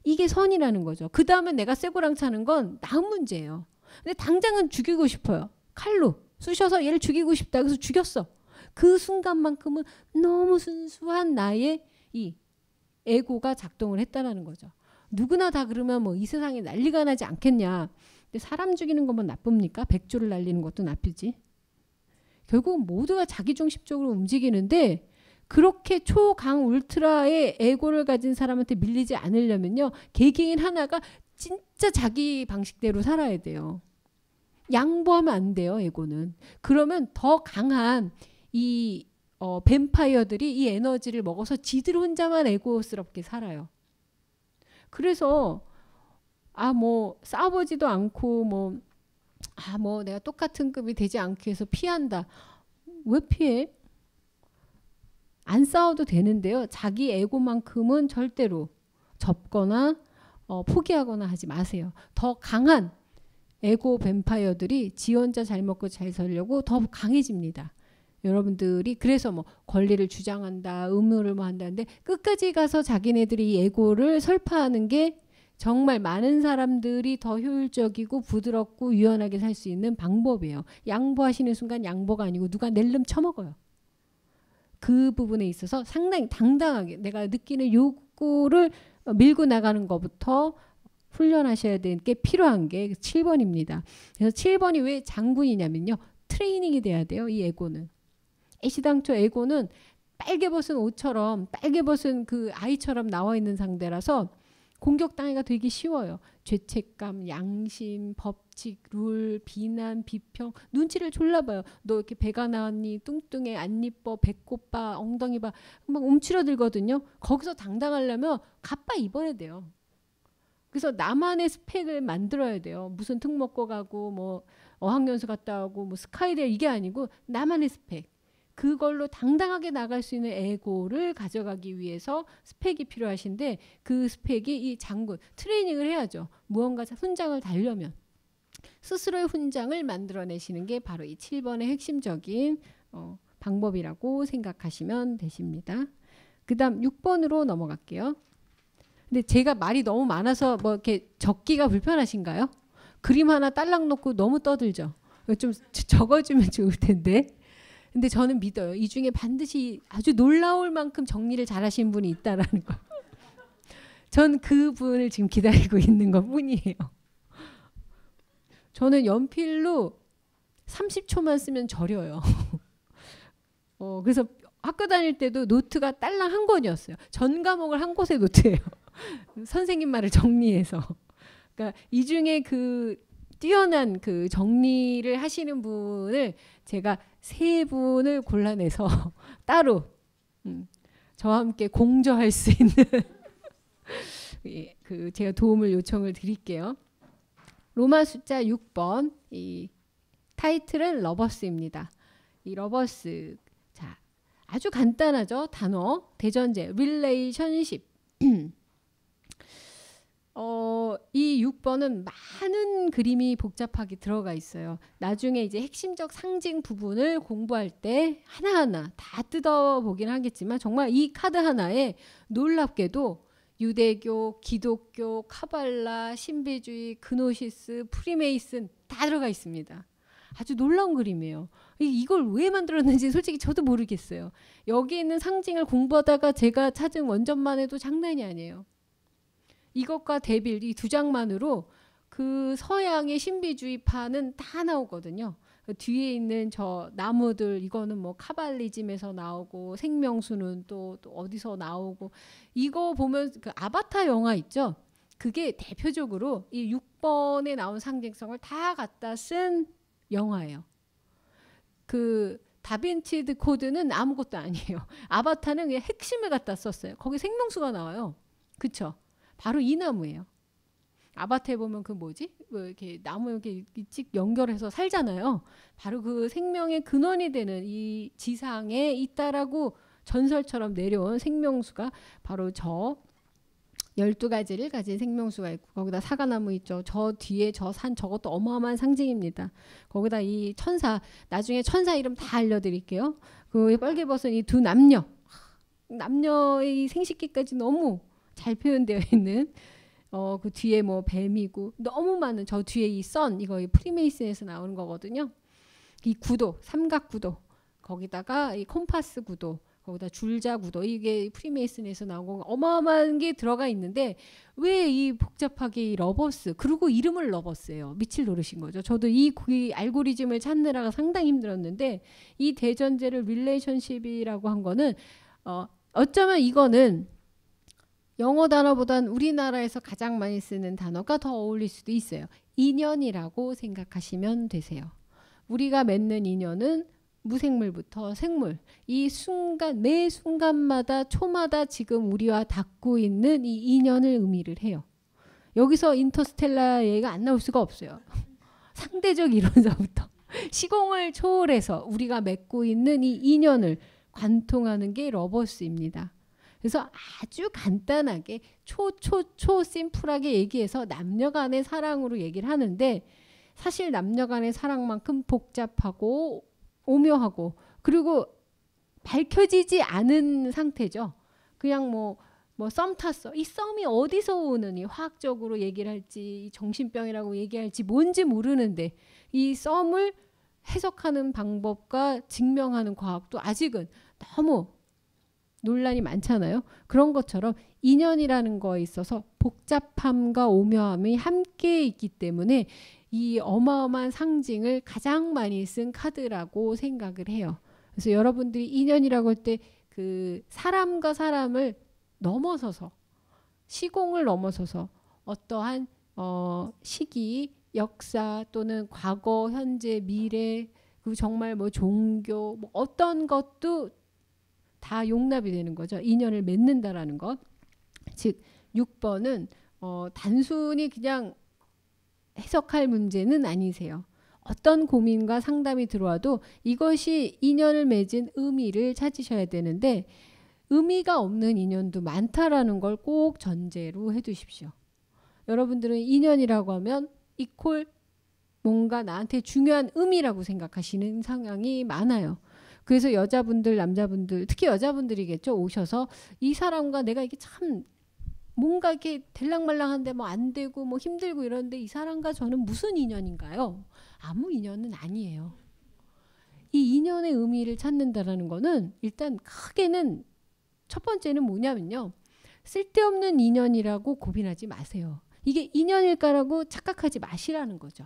이게 선이라는 거죠. 그 다음에 내가 쇠고랑 차는 건 나은 문제예요. 근데 당장은 죽이고 싶어요. 칼로 쑤셔서 얘를 죽이고 싶다. 그래서 죽였어. 그 순간만큼은 너무 순수한 나의 이 에고가 작동을 했다라는 거죠. 누구나 다 그러면 뭐 이 세상에 난리가 나지 않겠냐. 근데 사람 죽이는 것만 나쁩니까? 백조를 날리는 것도 나쁘지. 결국 모두가 자기중심적으로 움직이는데 그렇게 초강 울트라의 에고를 가진 사람한테 밀리지 않으려면요. 개개인 하나가 진짜 자기 방식대로 살아야 돼요. 양보하면 안 돼요, 에고는. 그러면 더 강한 이 어, 뱀파이어들이 이 에너지를 먹어서 지들 혼자만 에고스럽게 살아요. 그래서 아 뭐싸워보지도 않고 뭐 아, 뭐 내가 똑같은 급이 되지 않기위 해서 피한다. 왜 피해? 안 싸워도 되는데요. 자기 에고만큼은 절대로 접거나 어, 포기하거나 하지 마세요. 더 강한 에고 뱀파이어들이 지 혼자 잘 먹고 잘 살려고 더 강해집니다. 여러분들이 그래서 뭐 권리를 주장한다, 의무를 뭐 한다는데 끝까지 가서 자기네들이 예고를 설파하는 게 정말 많은 사람들이 더 효율적이고 부드럽고 유연하게 살 수 있는 방법이에요. 양보하시는 순간 양보가 아니고 누가 낼름 쳐먹어요. 그 부분에 있어서 상당히 당당하게 내가 느끼는 욕구를 밀고 나가는 것부터 훈련하셔야 되는 게 필요한 게 7번입니다. 그래서 7번이 왜 장군이냐면요. 트레이닝이 돼야 돼요. 이 에고는. 애시당초 에고는 빨개 벗은 옷처럼 빨개 벗은 그 아이처럼 나와 있는 상대라서 공격당해가 되기 쉬워요. 죄책감, 양심, 법칙, 룰, 비난, 비평, 눈치를 졸라 봐요. 너 이렇게 배가 나왔니? 뚱뚱해, 안 이뻐, 배꼽 봐, 엉덩이 봐. 막 움츠러들거든요. 거기서 당당하려면 갑바 입어야 돼요. 그래서 나만의 스펙을 만들어야 돼요. 무슨 특목고 가고 뭐 어학연수 갔다 오고 뭐스카이대 이게 아니고 나만의 스펙. 그걸로 당당하게 나갈 수 있는 에고를 가져가기 위해서 스펙이 필요하신데 그 스펙이 이 장군 트레이닝을 해야죠. 무언가 훈장을 달려면 스스로의 훈장을 만들어내시는 게 바로 이 7번의 핵심적인 어, 방법이라고 생각하시면 되십니다. 그다음 6번으로 넘어갈게요. 근데 제가 말이 너무 많아서 뭐 이렇게 적기가 불편하신가요? 그림 하나 딸랑 놓고 너무 떠들죠. 좀 적어주면 좋을 텐데. 근데 저는 믿어요. 이 중에 반드시 아주 놀라울 만큼 정리를 잘하신 분이 있다라는 거. 전 그분을 지금 기다리고 있는 것 뿐이에요. 저는 연필로 30초만 쓰면 저려요. 어, 그래서 학교 다닐 때도 노트가 딸랑 한 권이었어요. 전 과목을 한 곳의 노트예요. 선생님 말을 정리해서. 그러니까 이 중에 그 뛰어난 그 정리를 하시는 분을 제가 세 분을 골라내서 [LAUGHS] 따로 음, 저와 함께 공저할 수 있는 [LAUGHS] 그 제가 도움을 요청을 드릴게요. 로마 숫자 6번 이 타이틀은 러버스입니다. 이 러버스 자 아주 간단하죠 단어 대전제 릴레이션십 [CLEARS THROAT] 어, 이 6번은 많은 그림이 복잡하게 들어가 있어요. 나중에 이제 핵심적 상징 부분을 공부할 때 하나하나 다 뜯어보긴 하겠지만 정말 이 카드 하나에 놀랍게도 유대교, 기독교, 카발라, 신비주의, 그노시스, 프리메이슨 다 들어가 있습니다. 아주 놀라운 그림이에요. 이걸 왜 만들었는지 솔직히 저도 모르겠어요. 여기 있는 상징을 공부하다가 제가 찾은 원전만 해도 장난이 아니에요. 이것과 데빌 이 두 장만으로 그 서양의 신비주의파는 다 나오거든요. 그 뒤에 있는 저 나무들 이거는 뭐 카발리즘에서 나오고 생명수는 또, 또 어디서 나오고 이거 보면 그 아바타 영화 있죠. 그게 대표적으로 이 6번에 나온 상징성을 다 갖다 쓴 영화예요. 그 다빈치 드 코드는 아무것도 아니에요. [LAUGHS] 아바타는 그냥 핵심을 갖다 썼어요. 거기 생명수가 나와요. 그쵸? 바로 이 나무예요. 아바타에 보면 그 뭐지? 뭐 이렇게 나무 이렇게 일찍 연결해서 살잖아요. 바로 그 생명의 근원이 되는 이 지상에 있다라고 전설처럼 내려온 생명수가 바로 저 열두 가지를 가진 생명수가 있고 거기다 사과나무 있죠. 저 뒤에 저 산 저것도 어마어마한 상징입니다. 거기다 이 천사 나중에 천사 이름 다 알려드릴게요. 그 빨개벗은 이 두 남녀 남녀의 생식기까지 너무 잘 표현되어 있는 어, 그 뒤에 뭐 뱀이고 너무 많은 저 뒤에 이썬 이거 프리메이슨에서 나오는 거거든요. 이 구도 삼각 구도 거기다가 이 콤파스 구도 거기다 줄자 구도 이게 프리메이슨에서 나온 건 어마어마한 게 들어가 있는데 왜 이 복잡하게 러버스 그리고 이름을 러버스예요 미칠 노릇인 거죠 저도 이, 이 알고리즘을 찾느라가 상당히 힘들었는데 이 대전제를 릴레이션십이라고 한 거는 어 어쩌면 이거는 영어 단어보단 우리나라에서 가장 많이 쓰는 단어가 더 어울릴 수도 있어요. 인연이라고 생각하시면 되세요. 우리가 맺는 인연은 무생물부터 생물 이 순간 매 순간마다 초마다 지금 우리와 닿고 있는 이 인연을 의미를 해요. 여기서 인터스텔라 얘기가 안 나올 수가 없어요. [LAUGHS] 상대적 이론서부터 [LAUGHS] 시공을 초월해서 우리가 맺고 있는 이 인연을 관통하는 게 러버스입니다. 그래서 아주 간단하게 초초초 심플하게 얘기해서 남녀 간의 사랑으로 얘기를 하는데 사실 남녀 간의 사랑만큼 복잡하고 오묘하고 그리고 밝혀지지 않은 상태죠. 그냥 뭐썸 뭐 탔어. 이 썸이 어디서 오느니 화학적으로 얘기를 할지 정신병이라고 얘기할지 뭔지 모르는데 이 썸을 해석하는 방법과 증명하는 과학도 아직은 너무 논란이 많잖아요. 그런 것처럼 인연이라는 거에 있어서 복잡함과 오묘함이 함께 있기 때문에 이 어마어마한 상징을 가장 많이 쓴 카드라고 생각을 해요. 그래서 여러분들이 인연이라고 할 때 그 사람과 사람을 넘어서서 시공을 넘어서서 어떠한 어, 시기, 역사 또는 과거, 현재, 미래 그 정말 뭐 종교 뭐 어떤 것도 다 용납이 되는 거죠. 인연을 맺는다라는 것. 즉 6번은 어, 단순히 그냥 해석할 문제는 아니세요. 어떤 고민과 상담이 들어와도 이것이 인연을 맺은 의미를 찾으셔야 되는데 의미가 없는 인연도 많다라는 걸 꼭 전제로 해두십시오. 여러분들은 인연이라고 하면 이콜 뭔가 나한테 중요한 의미라고 생각하시는 성향이 많아요. 그래서 여자분들, 남자분들, 특히 여자분들이겠죠. 오셔서 이 사람과 내가 이게 참 뭔가 이렇게 될랑말랑한데 뭐 안 되고 뭐 힘들고 이러는데 이 사람과 저는 무슨 인연인가요? 아무 인연은 아니에요. 이 인연의 의미를 찾는다라는 거는 일단 크게는 첫 번째는 뭐냐면요. 쓸데없는 인연이라고 고민하지 마세요. 이게 인연일까라고 착각하지 마시라는 거죠.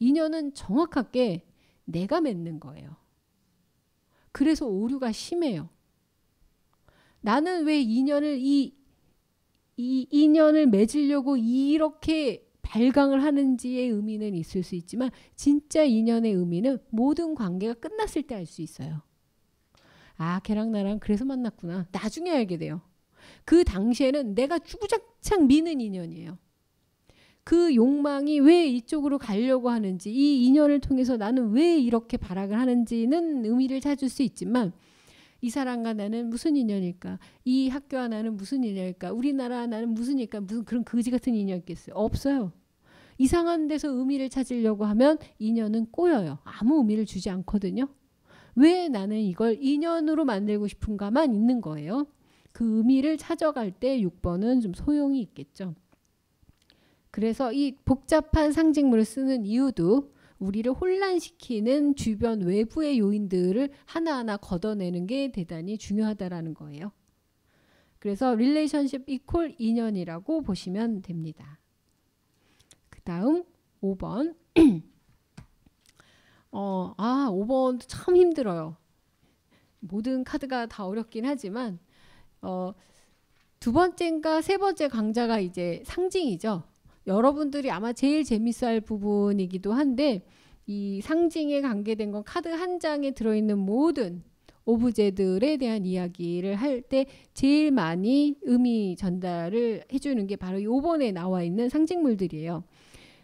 인연은 정확하게 내가 맺는 거예요. 그래서 오류가 심해요. 나는 왜 인연을 이, 이 인연을 맺으려고 이렇게 발광을 하는지의 의미는 있을 수 있지만 진짜 인연의 의미는 모든 관계가 끝났을 때 알 수 있어요. 아, 걔랑 나랑 그래서 만났구나. 나중에 알게 돼요. 그 당시에는 내가 주구장창 미는 인연이에요. 그 욕망이 왜 이쪽으로 가려고 하는지 이 인연을 통해서 나는 왜 이렇게 발악을 하는지는 의미를 찾을 수 있지만 이 사람과 나는 무슨 인연일까? 이 학교와 나는 무슨 인연일까? 우리나라 와 나는 무슨일까? 무슨 그런 거지 같은 인연이겠어요? 없어요. 이상한 데서 의미를 찾으려고 하면 인연은 꼬여요. 아무 의미를 주지 않거든요. 왜 나는 이걸 인연으로 만들고 싶은가만 있는 거예요. 그 의미를 찾아갈 때 6번은 좀 소용이 있겠죠. 그래서 이 복잡한 상징물을 쓰는 이유도 우리를 혼란시키는 주변 외부의 요인들을 하나하나 걷어내는 게 대단히 중요하다라는 거예요. 그래서 릴레이션십 이퀄 인연이라고 보시면 됩니다. 그 다음 5번 [CLEARS THROAT] 어, 아 5번도 참 힘들어요. 모든 카드가 다 어렵긴 하지만 어, 두 번째인가 세 번째 강자가 이제 상징이죠. 여러분들이 아마 제일 재밌어할 부분이기도 한데 이 상징에 관계된 건 카드 한 장에 들어있는 모든 오브제들에 대한 이야기를 할 때 제일 많이 의미 전달을 해주는 게 바로 요번에 나와 있는 상징물들이에요.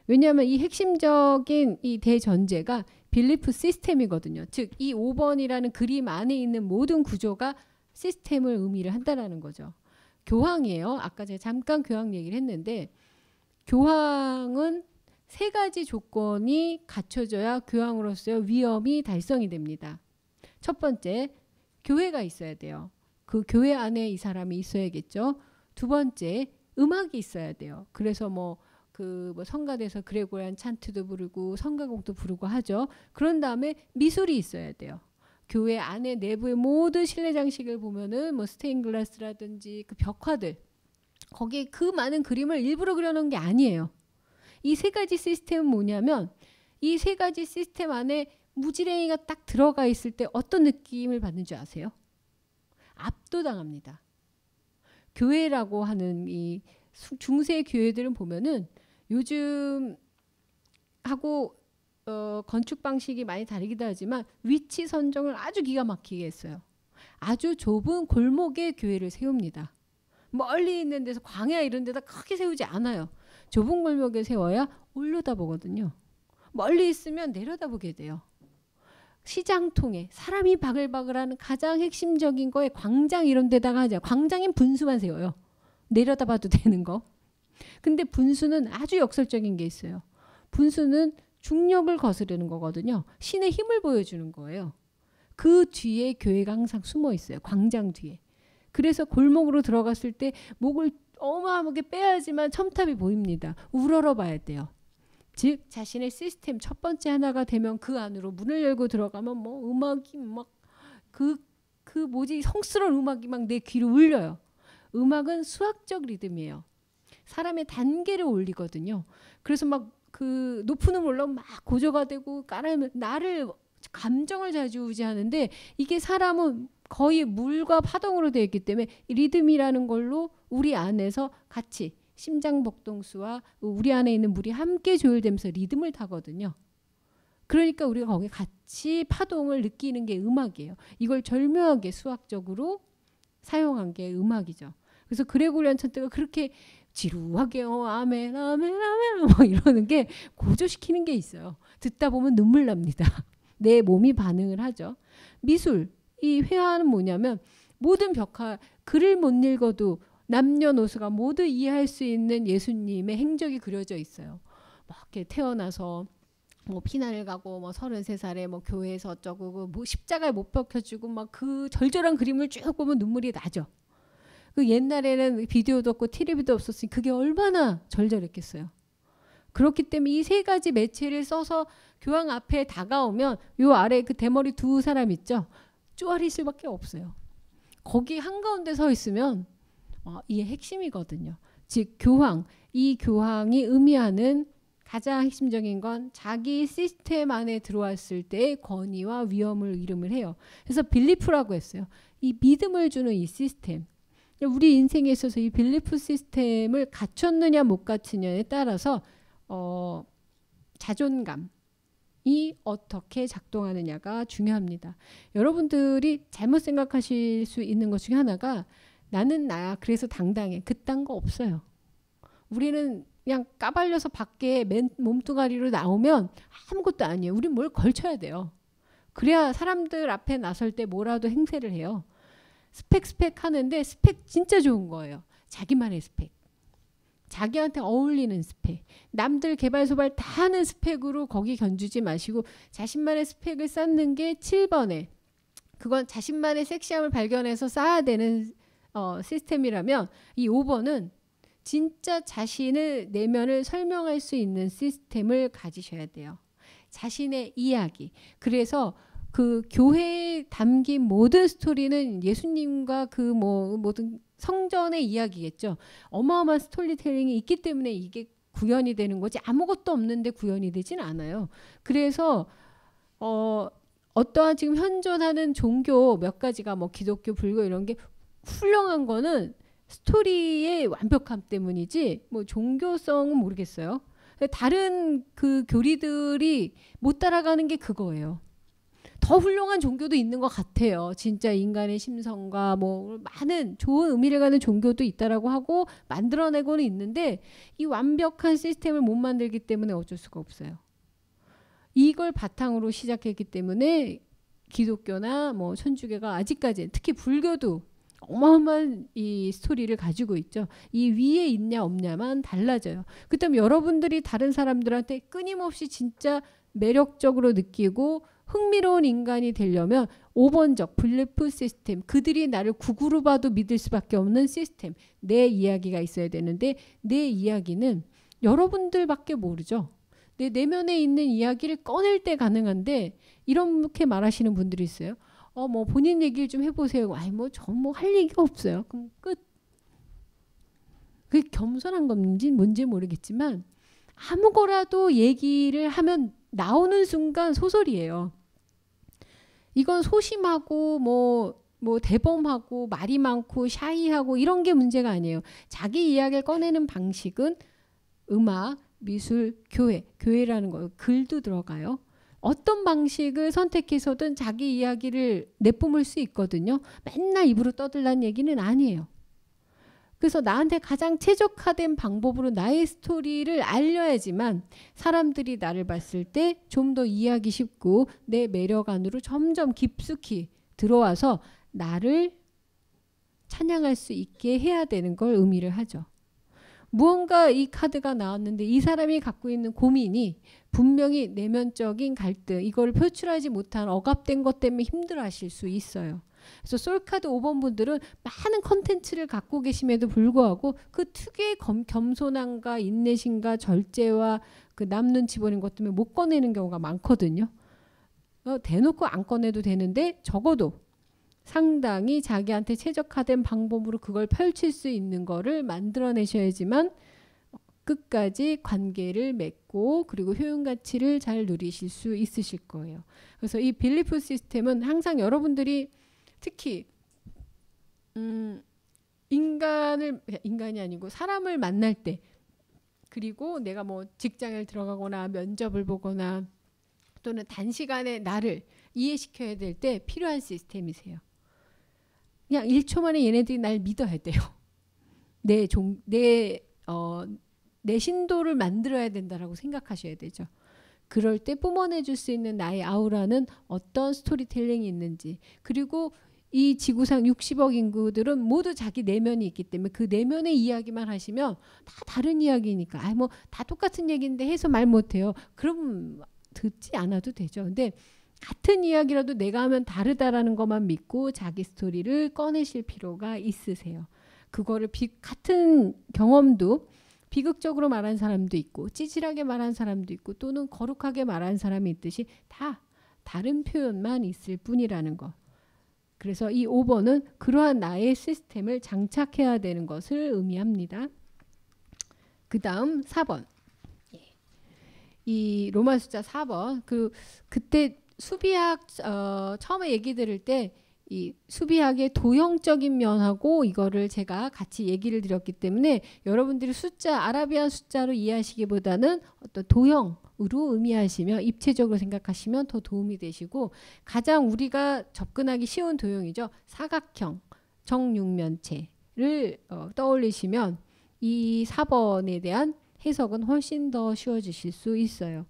왜냐하면 이 핵심적인 이 대전제가 빌리프 시스템이거든요. 즉 이 5번이라는 그림 안에 있는 모든 구조가 시스템을 의미를 한다라는 거죠. 교황이에요. 아까 제가 잠깐 교황 얘기를 했는데 교황은 세 가지 조건이 갖춰져야 교황으로서의 위험이 달성이 됩니다. 첫 번째, 교회가 있어야 돼요. 그 교회 안에 이 사람이 있어야겠죠. 두 번째, 음악이 있어야 돼요. 그래서 뭐, 그, 뭐 성가대에서 그레고리안 찬트도 부르고 성가곡도 부르고 하죠. 그런 다음에 미술이 있어야 돼요. 교회 안에 내부의 모든 실내 장식을 보면은 뭐 스테인글라스라든지 그 벽화들 거기에 그 많은 그림을 일부러 그려놓은 게 아니에요. 이 세 가지 시스템은 뭐냐면 이 세 가지 시스템 안에 무지랭이가 딱 들어가 있을 때 어떤 느낌을 받는 줄 아세요? 압도당합니다. 교회라고 하는 이 중세 교회들은 보면은 요즘 하고 어, 건축 방식이 많이 다르기도 하지만 위치 선정을 아주 기가 막히게 했어요. 아주 좁은 골목에 교회를 세웁니다. 멀리 있는 데서 광야 이런 데다 크게 세우지 않아요. 좁은 골목에 세워야 올려다보거든요. 멀리 있으면 내려다보게 돼요. 시장 통해 사람이 바글바글하는 가장 핵심적인 거에 광장 이런 데다가 하자. 광장인 분수만 세워요. 내려다봐도 되는 거. 근데 분수는 아주 역설적인 게 있어요. 분수는 중력을 거스르는 거거든요. 신의 힘을 보여주는 거예요. 그 뒤에 교회가 항상 숨어 있어요. 광장 뒤에. 그래서 골목으로 들어갔을 때 목을 어마어마하게 빼야지만 첨탑이 보입니다. 우러러 봐야 돼요. 즉 자신의 시스템 첫 번째 하나가 되면 그 안으로 문을 열고 들어가면 뭐 음악이 막 그그 그 뭐지 성스러운 음악이 막 내 귀로 울려요. 음악은 수학적 리듬이에요. 사람의 단계를 올리거든요. 그래서 막 그 높은 음올라막 고조가 되고 까라면 나를 감정을 자주 우지하는데 이게 사람은 거의 물과 파동으로 되어 있기 때문에 리듬이라는 걸로 우리 안에서 같이 심장 복동수와 우리 안에 있는 물이 함께 조율되면서 리듬을 타거든요. 그러니까 우리가 거기 같이 파동을 느끼는 게 음악이에요. 이걸 절묘하게 수학적으로 사용한 게 음악이죠. 그래서 그레고리안 찬트가 그렇게 지루하게 어 아멘 아멘 아멘 뭐 이러는 게 고조시키는 게 있어요. 듣다 보면 눈물 납니다. [LAUGHS] 내 몸이 반응을 하죠. 미술 이 회화는 뭐냐면 모든 벽화 글을 못 읽어도 남녀노소가 모두 이해할 수 있는 예수님의 행적이 그려져 있어요. 막 이렇게 태어나서 뭐 피난을 가고 뭐 33살에 뭐 교회에서 어쩌고 뭐 십자가에 못 박혀주고 막그 절절한 그림을 쭉 보면 눈물이 나죠. 그 옛날에는 비디오도 없고 TV도 없었으니 그게 얼마나 절절했겠어요. 그렇기 때문에 이 세 가지 매체를 써서 교황 앞에 다가오면 요 아래 그 대머리 두 사람 있죠. 쪼아릴 수밖에 없어요. 거기 한가운데 서 있으면 어, 이게 핵심이거든요. 즉 교황, 이 교황이 의미하는 가장 핵심적인 건 자기 시스템 안에 들어왔을 때의 권위와 위험을 이름을 해요. 그래서 빌리프라고 했어요. 이 믿음을 주는 이 시스템. 우리 인생에 있어서 이 빌리프 시스템을 갖췄느냐 못 갖추냐에 따라서 어, 자존감, 이 어떻게 작동하느냐가 중요합니다. 여러분들이 잘못 생각하실 수 있는 것 중에 하나가 나는 나야 그래서 당당해 그딴 거 없어요. 우리는 그냥 까발려서 밖에 맨 몸뚱아리로 나오면 아무것도 아니에요. 우리뭘 걸쳐야 돼요. 그래야 사람들 앞에 나설 때 뭐라도 행세를 해요. 스펙 스펙 하는데 스펙 진짜 좋은 거예요. 자기만의 스펙. 자기한테 어울리는 스펙, 남들 개발 소발 다 하는 스펙으로 거기 견주지 마시고 자신만의 스펙을 쌓는 게 7번에 그건 자신만의 섹시함을 발견해서 쌓아야 되는 어, 시스템이라면 이 5번은 진짜 자신의 내면을 설명할 수 있는 시스템을 가지셔야 돼요. 자신의 이야기. 그래서 그 교회에 담긴 모든 스토리는 예수님과 그 뭐 모든 성전의 이야기겠죠. 어마어마한 스토리텔링이 있기 때문에 이게 구현이 되는 거지 아무것도 없는데 구현이 되진 않아요. 그래서 어 어떠한 지금 현존하는 종교 몇 가지가 뭐 기독교, 불교 이런 게 훌륭한 거는 스토리의 완벽함 때문이지 뭐 종교성은 모르겠어요. 다른 그 교리들이 못 따라가는 게 그거예요. 더 훌륭한 종교도 있는 것 같아요. 진짜 인간의 심성과 뭐 많은 좋은 의미를 가는 종교도 있다라고 하고 만들어내고는 있는데 이 완벽한 시스템을 못 만들기 때문에 어쩔 수가 없어요. 이걸 바탕으로 시작했기 때문에 기독교나 뭐 천주교가 아직까지 특히 불교도 어마어마한 이 스토리를 가지고 있죠. 이 위에 있냐 없냐만 달라져요. 그다음 여러분들이 다른 사람들한테 끊임없이 진짜 매력적으로 느끼고 흥미로운 인간이 되려면 5번적 블리프 시스템 그들이 나를 구구로 봐도 믿을 수밖에 없는 시스템 내 이야기가 있어야 되는데 내 이야기는 여러분들밖에 모르죠. 내 내면에 있는 이야기를 꺼낼 때 가능한데 이렇게 말하시는 분들이 있어요. 어 뭐 본인 얘기를 좀 해보세요. 아이 뭐전 뭐 할 얘기가 없어요. 그럼 끝. 그 겸손한 건지 뭔지 모르겠지만 아무거라도 얘기를 하면 나오는 순간 소설이에요. 이건 소심하고 뭐뭐 뭐 대범하고 말이 많고 샤이하고 이런 게 문제가 아니에요. 자기 이야기를 꺼내는 방식은 음악, 미술, 교회, 교회라는 거 글도 들어가요. 어떤 방식을 선택해서든 자기 이야기를 내뿜을 수 있거든요. 맨날 입으로 떠들란 얘기는 아니에요. 그래서 나한테 가장 최적화된 방법으로 나의 스토리를 알려야지만 사람들이 나를 봤을 때 좀 더 이해하기 쉽고 내 매력 안으로 점점 깊숙이 들어와서 나를 찬양할 수 있게 해야 되는 걸 의미를 하죠. 무언가 이 카드가 나왔는데 이 사람이 갖고 있는 고민이 분명히 내면적인 갈등, 이걸 표출하지 못한 억압된 것 때문에 힘들어 하실 수 있어요. 그래서 솔카드 5번 분들은 많은 컨텐츠를 갖고 계심에도 불구하고 그 특유의 검, 겸손함과 인내심과 절제와 그 남는 집어낸 것 때문에 못 꺼내는 경우가 많거든요. 어, 대놓고 안 꺼내도 되는데 적어도 상당히 자기한테 최적화된 방법으로 그걸 펼칠 수 있는 거를 만들어내셔야지만 끝까지 관계를 맺고 그리고 효용 가치를 잘 누리실 수 있으실 거예요. 그래서 이 빌리프 시스템은 항상 여러분들이 특히 음, 인간을 인간이 아니고 사람을 만날 때 그리고 내가 뭐 직장을 들어가거나 면접을 보거나 또는 단시간에 나를 이해시켜야 될 때 필요한 시스템이세요. 그냥 1초 만에 얘네들이 날 믿어야 돼요. [LAUGHS] 내 종, 내, 어, 내 신도를 만들어야 된다라고 생각하셔야 되죠. 그럴 때 뿜어내줄 수 있는 나의 아우라는 어떤 스토리텔링이 있는지, 그리고 이 지구상 60억 인구들은 모두 자기 내면이 있기 때문에 그 내면의 이야기만 하시면 다 다른 이야기니까 아 뭐 다 똑같은 얘기인데 해서 말 못해요. 그럼 듣지 않아도 되죠. 근데 같은 이야기라도 내가 하면 다르다라는 것만 믿고 자기 스토리를 꺼내실 필요가 있으세요. 그거를 비, 같은 경험도 비극적으로 말한 사람도 있고 찌질하게 말한 사람도 있고 또는 거룩하게 말한 사람이 있듯이 다 다른 표현만 있을 뿐이라는 거. 그래서 이 5번은 그러한 나의 시스템을 장착해야 되는 것을 의미합니다. 그 다음 4번. 예. 이 로마 숫자 4번. 그, 그때 수비학, 어, 처음에 얘기 들을 때 이 수비학의 도형적인 면하고 이거를 제가 같이 얘기를 드렸기 때문에 여러분들이 숫자, 아라비안 숫자로 이해하시기보다는 어떤 도형, 으로 의미하시면 입체적으로 생각하시면 더 도움이 되시고 가장 우리가 접근하기 쉬운 도형이죠. 사각형 정육면체를 어, 떠올리시면 이 4번에 대한 해석은 훨씬 더 쉬워지실 수 있어요.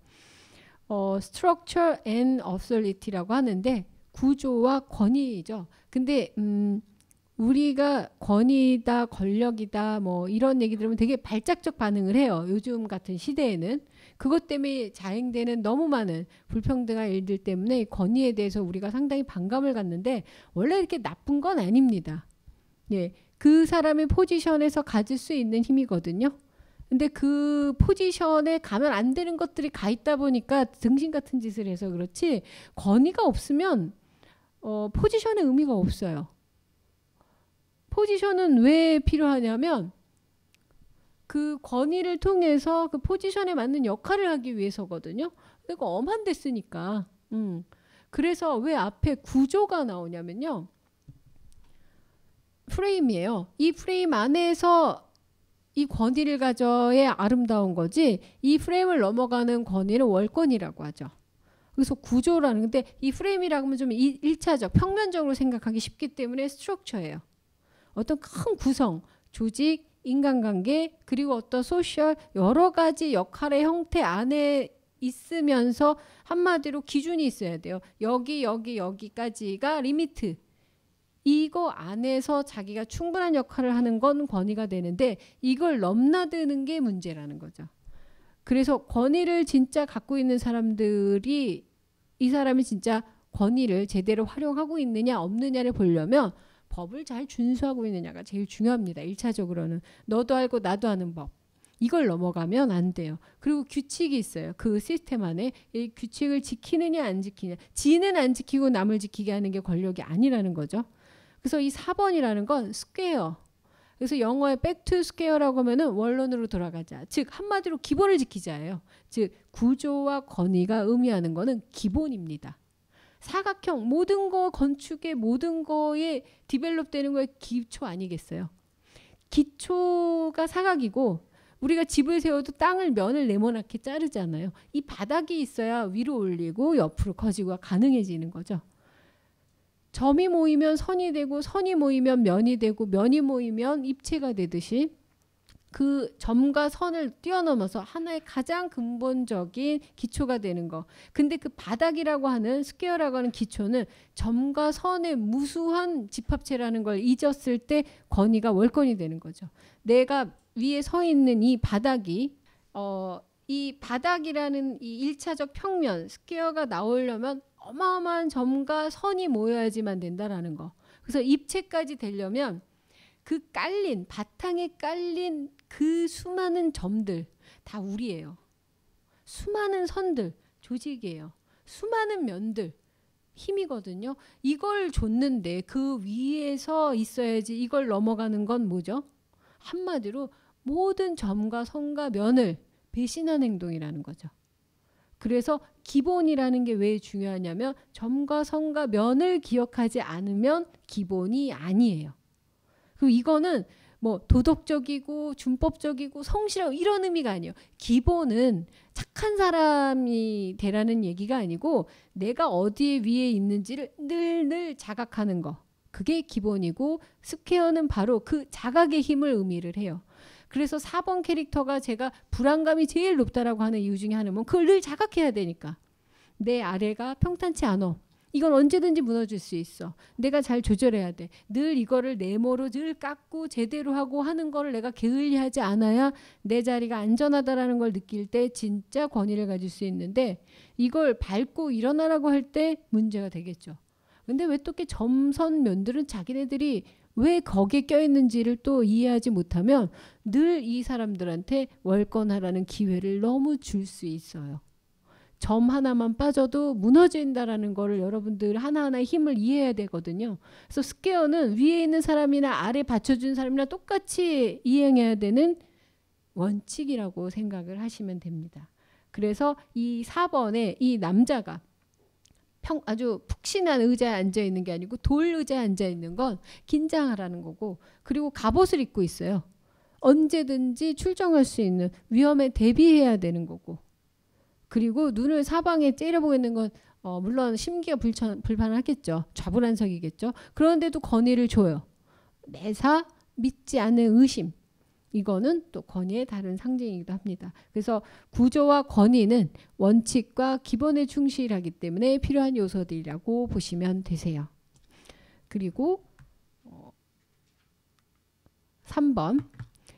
어, structure and obsolity라고 하는데 구조와 권위죠. 근데 음, 우리가 권위다, 권력이다, 뭐 이런 얘기 들으면 되게 발작적 반응을 해요. 요즘 같은 시대에는. 그것 때문에 자행되는 너무 많은 불평등한 일들 때문에 권위에 대해서 우리가 상당히 반감을 갖는데 원래 이렇게 나쁜 건 아닙니다. 예. 그 사람의 포지션에서 가질 수 있는 힘이거든요. 근데 그 포지션에 가면 안 되는 것들이 가 있다 보니까 등신 같은 짓을 해서 그렇지 권위가 없으면 어, 포지션의 의미가 없어요. 포지션은 왜 필요하냐면 그 권위를 통해서 그 포지션에 맞는 역할을 하기 위해서거든요. 그러니 엄한데 쓰니까. 음. 그래서 왜 앞에 구조가 나오냐면요. 프레임이에요. 이 프레임 안에서 이 권위를 가져야 아름다운 거지 이 프레임을 넘어가는 권위를 월권이라고 하죠. 그래서 구조라는 근데 이 프레임이라고 하면 좀 1차적 평면적으로 생각하기 쉽기 때문에 스트럭처예요. 어떤 큰 구성, 조직, 인간관계 그리고 어떤 소셜 여러 가지 역할의 형태 안에 있으면서 한마디로 기준이 있어야 돼요. 여기 여기 여기까지가 리미트. 이거 안에서 자기가 충분한 역할을 하는 건 권위가 되는데 이걸 넘나드는 게 문제라는 거죠. 그래서 권위를 진짜 갖고 있는 사람들이 이 사람이 진짜 권위를 제대로 활용하고 있느냐 없느냐를 보려면 법을 잘 준수하고 있느냐가 제일 중요합니다. 1차적으로는 너도 알고 나도 아는 법. 이걸 넘어가면 안 돼요. 그리고 규칙이 있어요. 그 시스템 안에 이 규칙을 지키느냐 안 지키냐. 지는 안 지키고 남을 지키게 하는 게 권력이 아니라는 거죠. 그래서 이 4번이라는 건 스퀘어. 그래서 영어의 백투 스퀘어라고 하면은 원론으로 돌아가자. 즉 한마디로 기본을 지키자예요. 즉 구조와 권위가 의미하는 거는 기본입니다. 사각형 모든 거 건축의 모든 거에 디벨롭 되는 거의 기초 아니겠어요. 기초가 사각이고 우리가 집을 세워도 땅을 면을 네모나게 자르잖아요. 이 바닥이 있어야 위로 올리고 옆으로 커지고 가능해지는 거죠. 점이 모이면 선이 되고 선이 모이면 면이 되고 면이 모이면 입체가 되듯이 그 점과 선을 뛰어넘어서 하나의 가장 근본적인 기초가 되는 거. 근데 그 바닥이라고 하는 스퀘어라고 하는 기초는 점과 선의 무수한 집합체라는 걸 잊었을 때 권위가 월권이 되는 거죠. 내가 위에 서 있는 이 바닥이 어, 이 바닥이라는 이일차적 평면 스퀘어가 나오려면 어마어마한 점과 선이 모여야지만 된다라는 거. 그래서 입체까지 되려면 그 깔린 바탕에 깔린 그 수많은 점들 다 우리예요. 수많은 선들 조직이에요. 수많은 면들 힘이거든요. 이걸 줬는데 그 위에서 있어야지 이걸 넘어가는 건 뭐죠? 한마디로 모든 점과 선과 면을 배신한 행동이라는 거죠. 그래서 기본이라는 게 왜 중요하냐면 점과 선과 면을 기억하지 않으면 기본이 아니에요. 그리고 이거는 뭐 도덕적이고 준법적이고 성실하고 이런 의미가 아니에요. 기본은 착한 사람이 되라는 얘기가 아니고 내가 어디에 위에 있는지를 늘 늘 자각하는 거. 그게 기본이고 스퀘어는 바로 그 자각의 힘을 의미를 해요. 그래서 4번 캐릭터가 제가 불안감이 제일 높다라고 하는 이유 중에 하나는 그걸 늘 자각해야 되니까. 내 아래가 평탄치 않어. 이건 언제든지 무너질 수 있어. 내가 잘 조절해야 돼. 늘 이거를 네모로 늘 깎고 제대로 하고 하는 거를 내가 게을리하지 않아야 내 자리가 안전하다라는 걸 느낄 때 진짜 권위를 가질 수 있는데 이걸 밟고 일어나라고 할 때 문제가 되겠죠. 근데 왜또 이렇게 점선 면들은 자기네들이 왜 거기에 껴있는지를 또 이해하지 못하면 늘 이 사람들한테 월권하라는 기회를 너무 줄 수 있어요. 점 하나만 빠져도 무너진다라는 거를 여러분들 하나하나의 힘을 이해해야 되거든요. 그래서 스퀘어는 위에 있는 사람이나 아래 받쳐준 사람이나 똑같이 이행해야 되는 원칙이라고 생각을 하시면 됩니다. 그래서 이 4번에 이 남자가 평, 아주 푹신한 의자에 앉아 있는 게 아니고 돌 의자에 앉아 있는 건 긴장하라는 거고 그리고 갑옷을 입고 있어요. 언제든지 출정할 수 있는 위험에 대비해야 되는 거고 그리고 눈을 사방에 째려보있는건 어, 물론 심기가 불천, 불편하겠죠. 좌불안석이겠죠. 그런데도 건의를 줘요. 매사 믿지 않는 의심. 이거는 또 건의의 다른 상징이기도 합니다. 그래서 구조와 건의는 원칙과 기본에 충실하기 때문에 필요한 요소들이라고 보시면 되세요. 그리고 3번 어,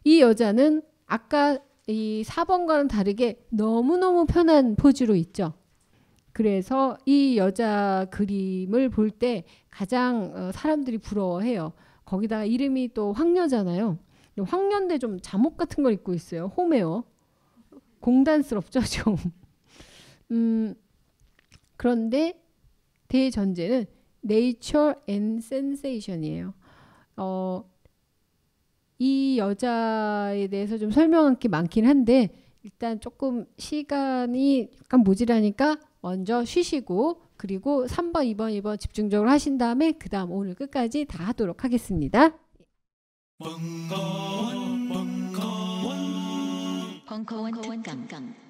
이 여자는 아까 이 4번과는 다르게 너무너무 편한 포즈로 있죠. 그래서 이 여자 그림을 볼 때 가장 어, 사람들이 부러워해요. 거기다가 이름이 또 황녀잖아요. 황년대 좀 잠옷 같은 걸 입고 있어요. 홈웨어. 공단스럽죠, [LAUGHS] 좀. 음, 그런데 대전제는 nature and sensation이에요. 어, 이 여자에 대해서 좀 설명할 게 많긴 한데 일단 조금 시간이 약간 모자라니까 먼저 쉬시고 그리고 3번, 2번, 2번 집중적으로 하신 다음에 그 다음 오늘 끝까지 다 하도록 하겠습니다. 벙커원, 벙커원, 벙커원 특강.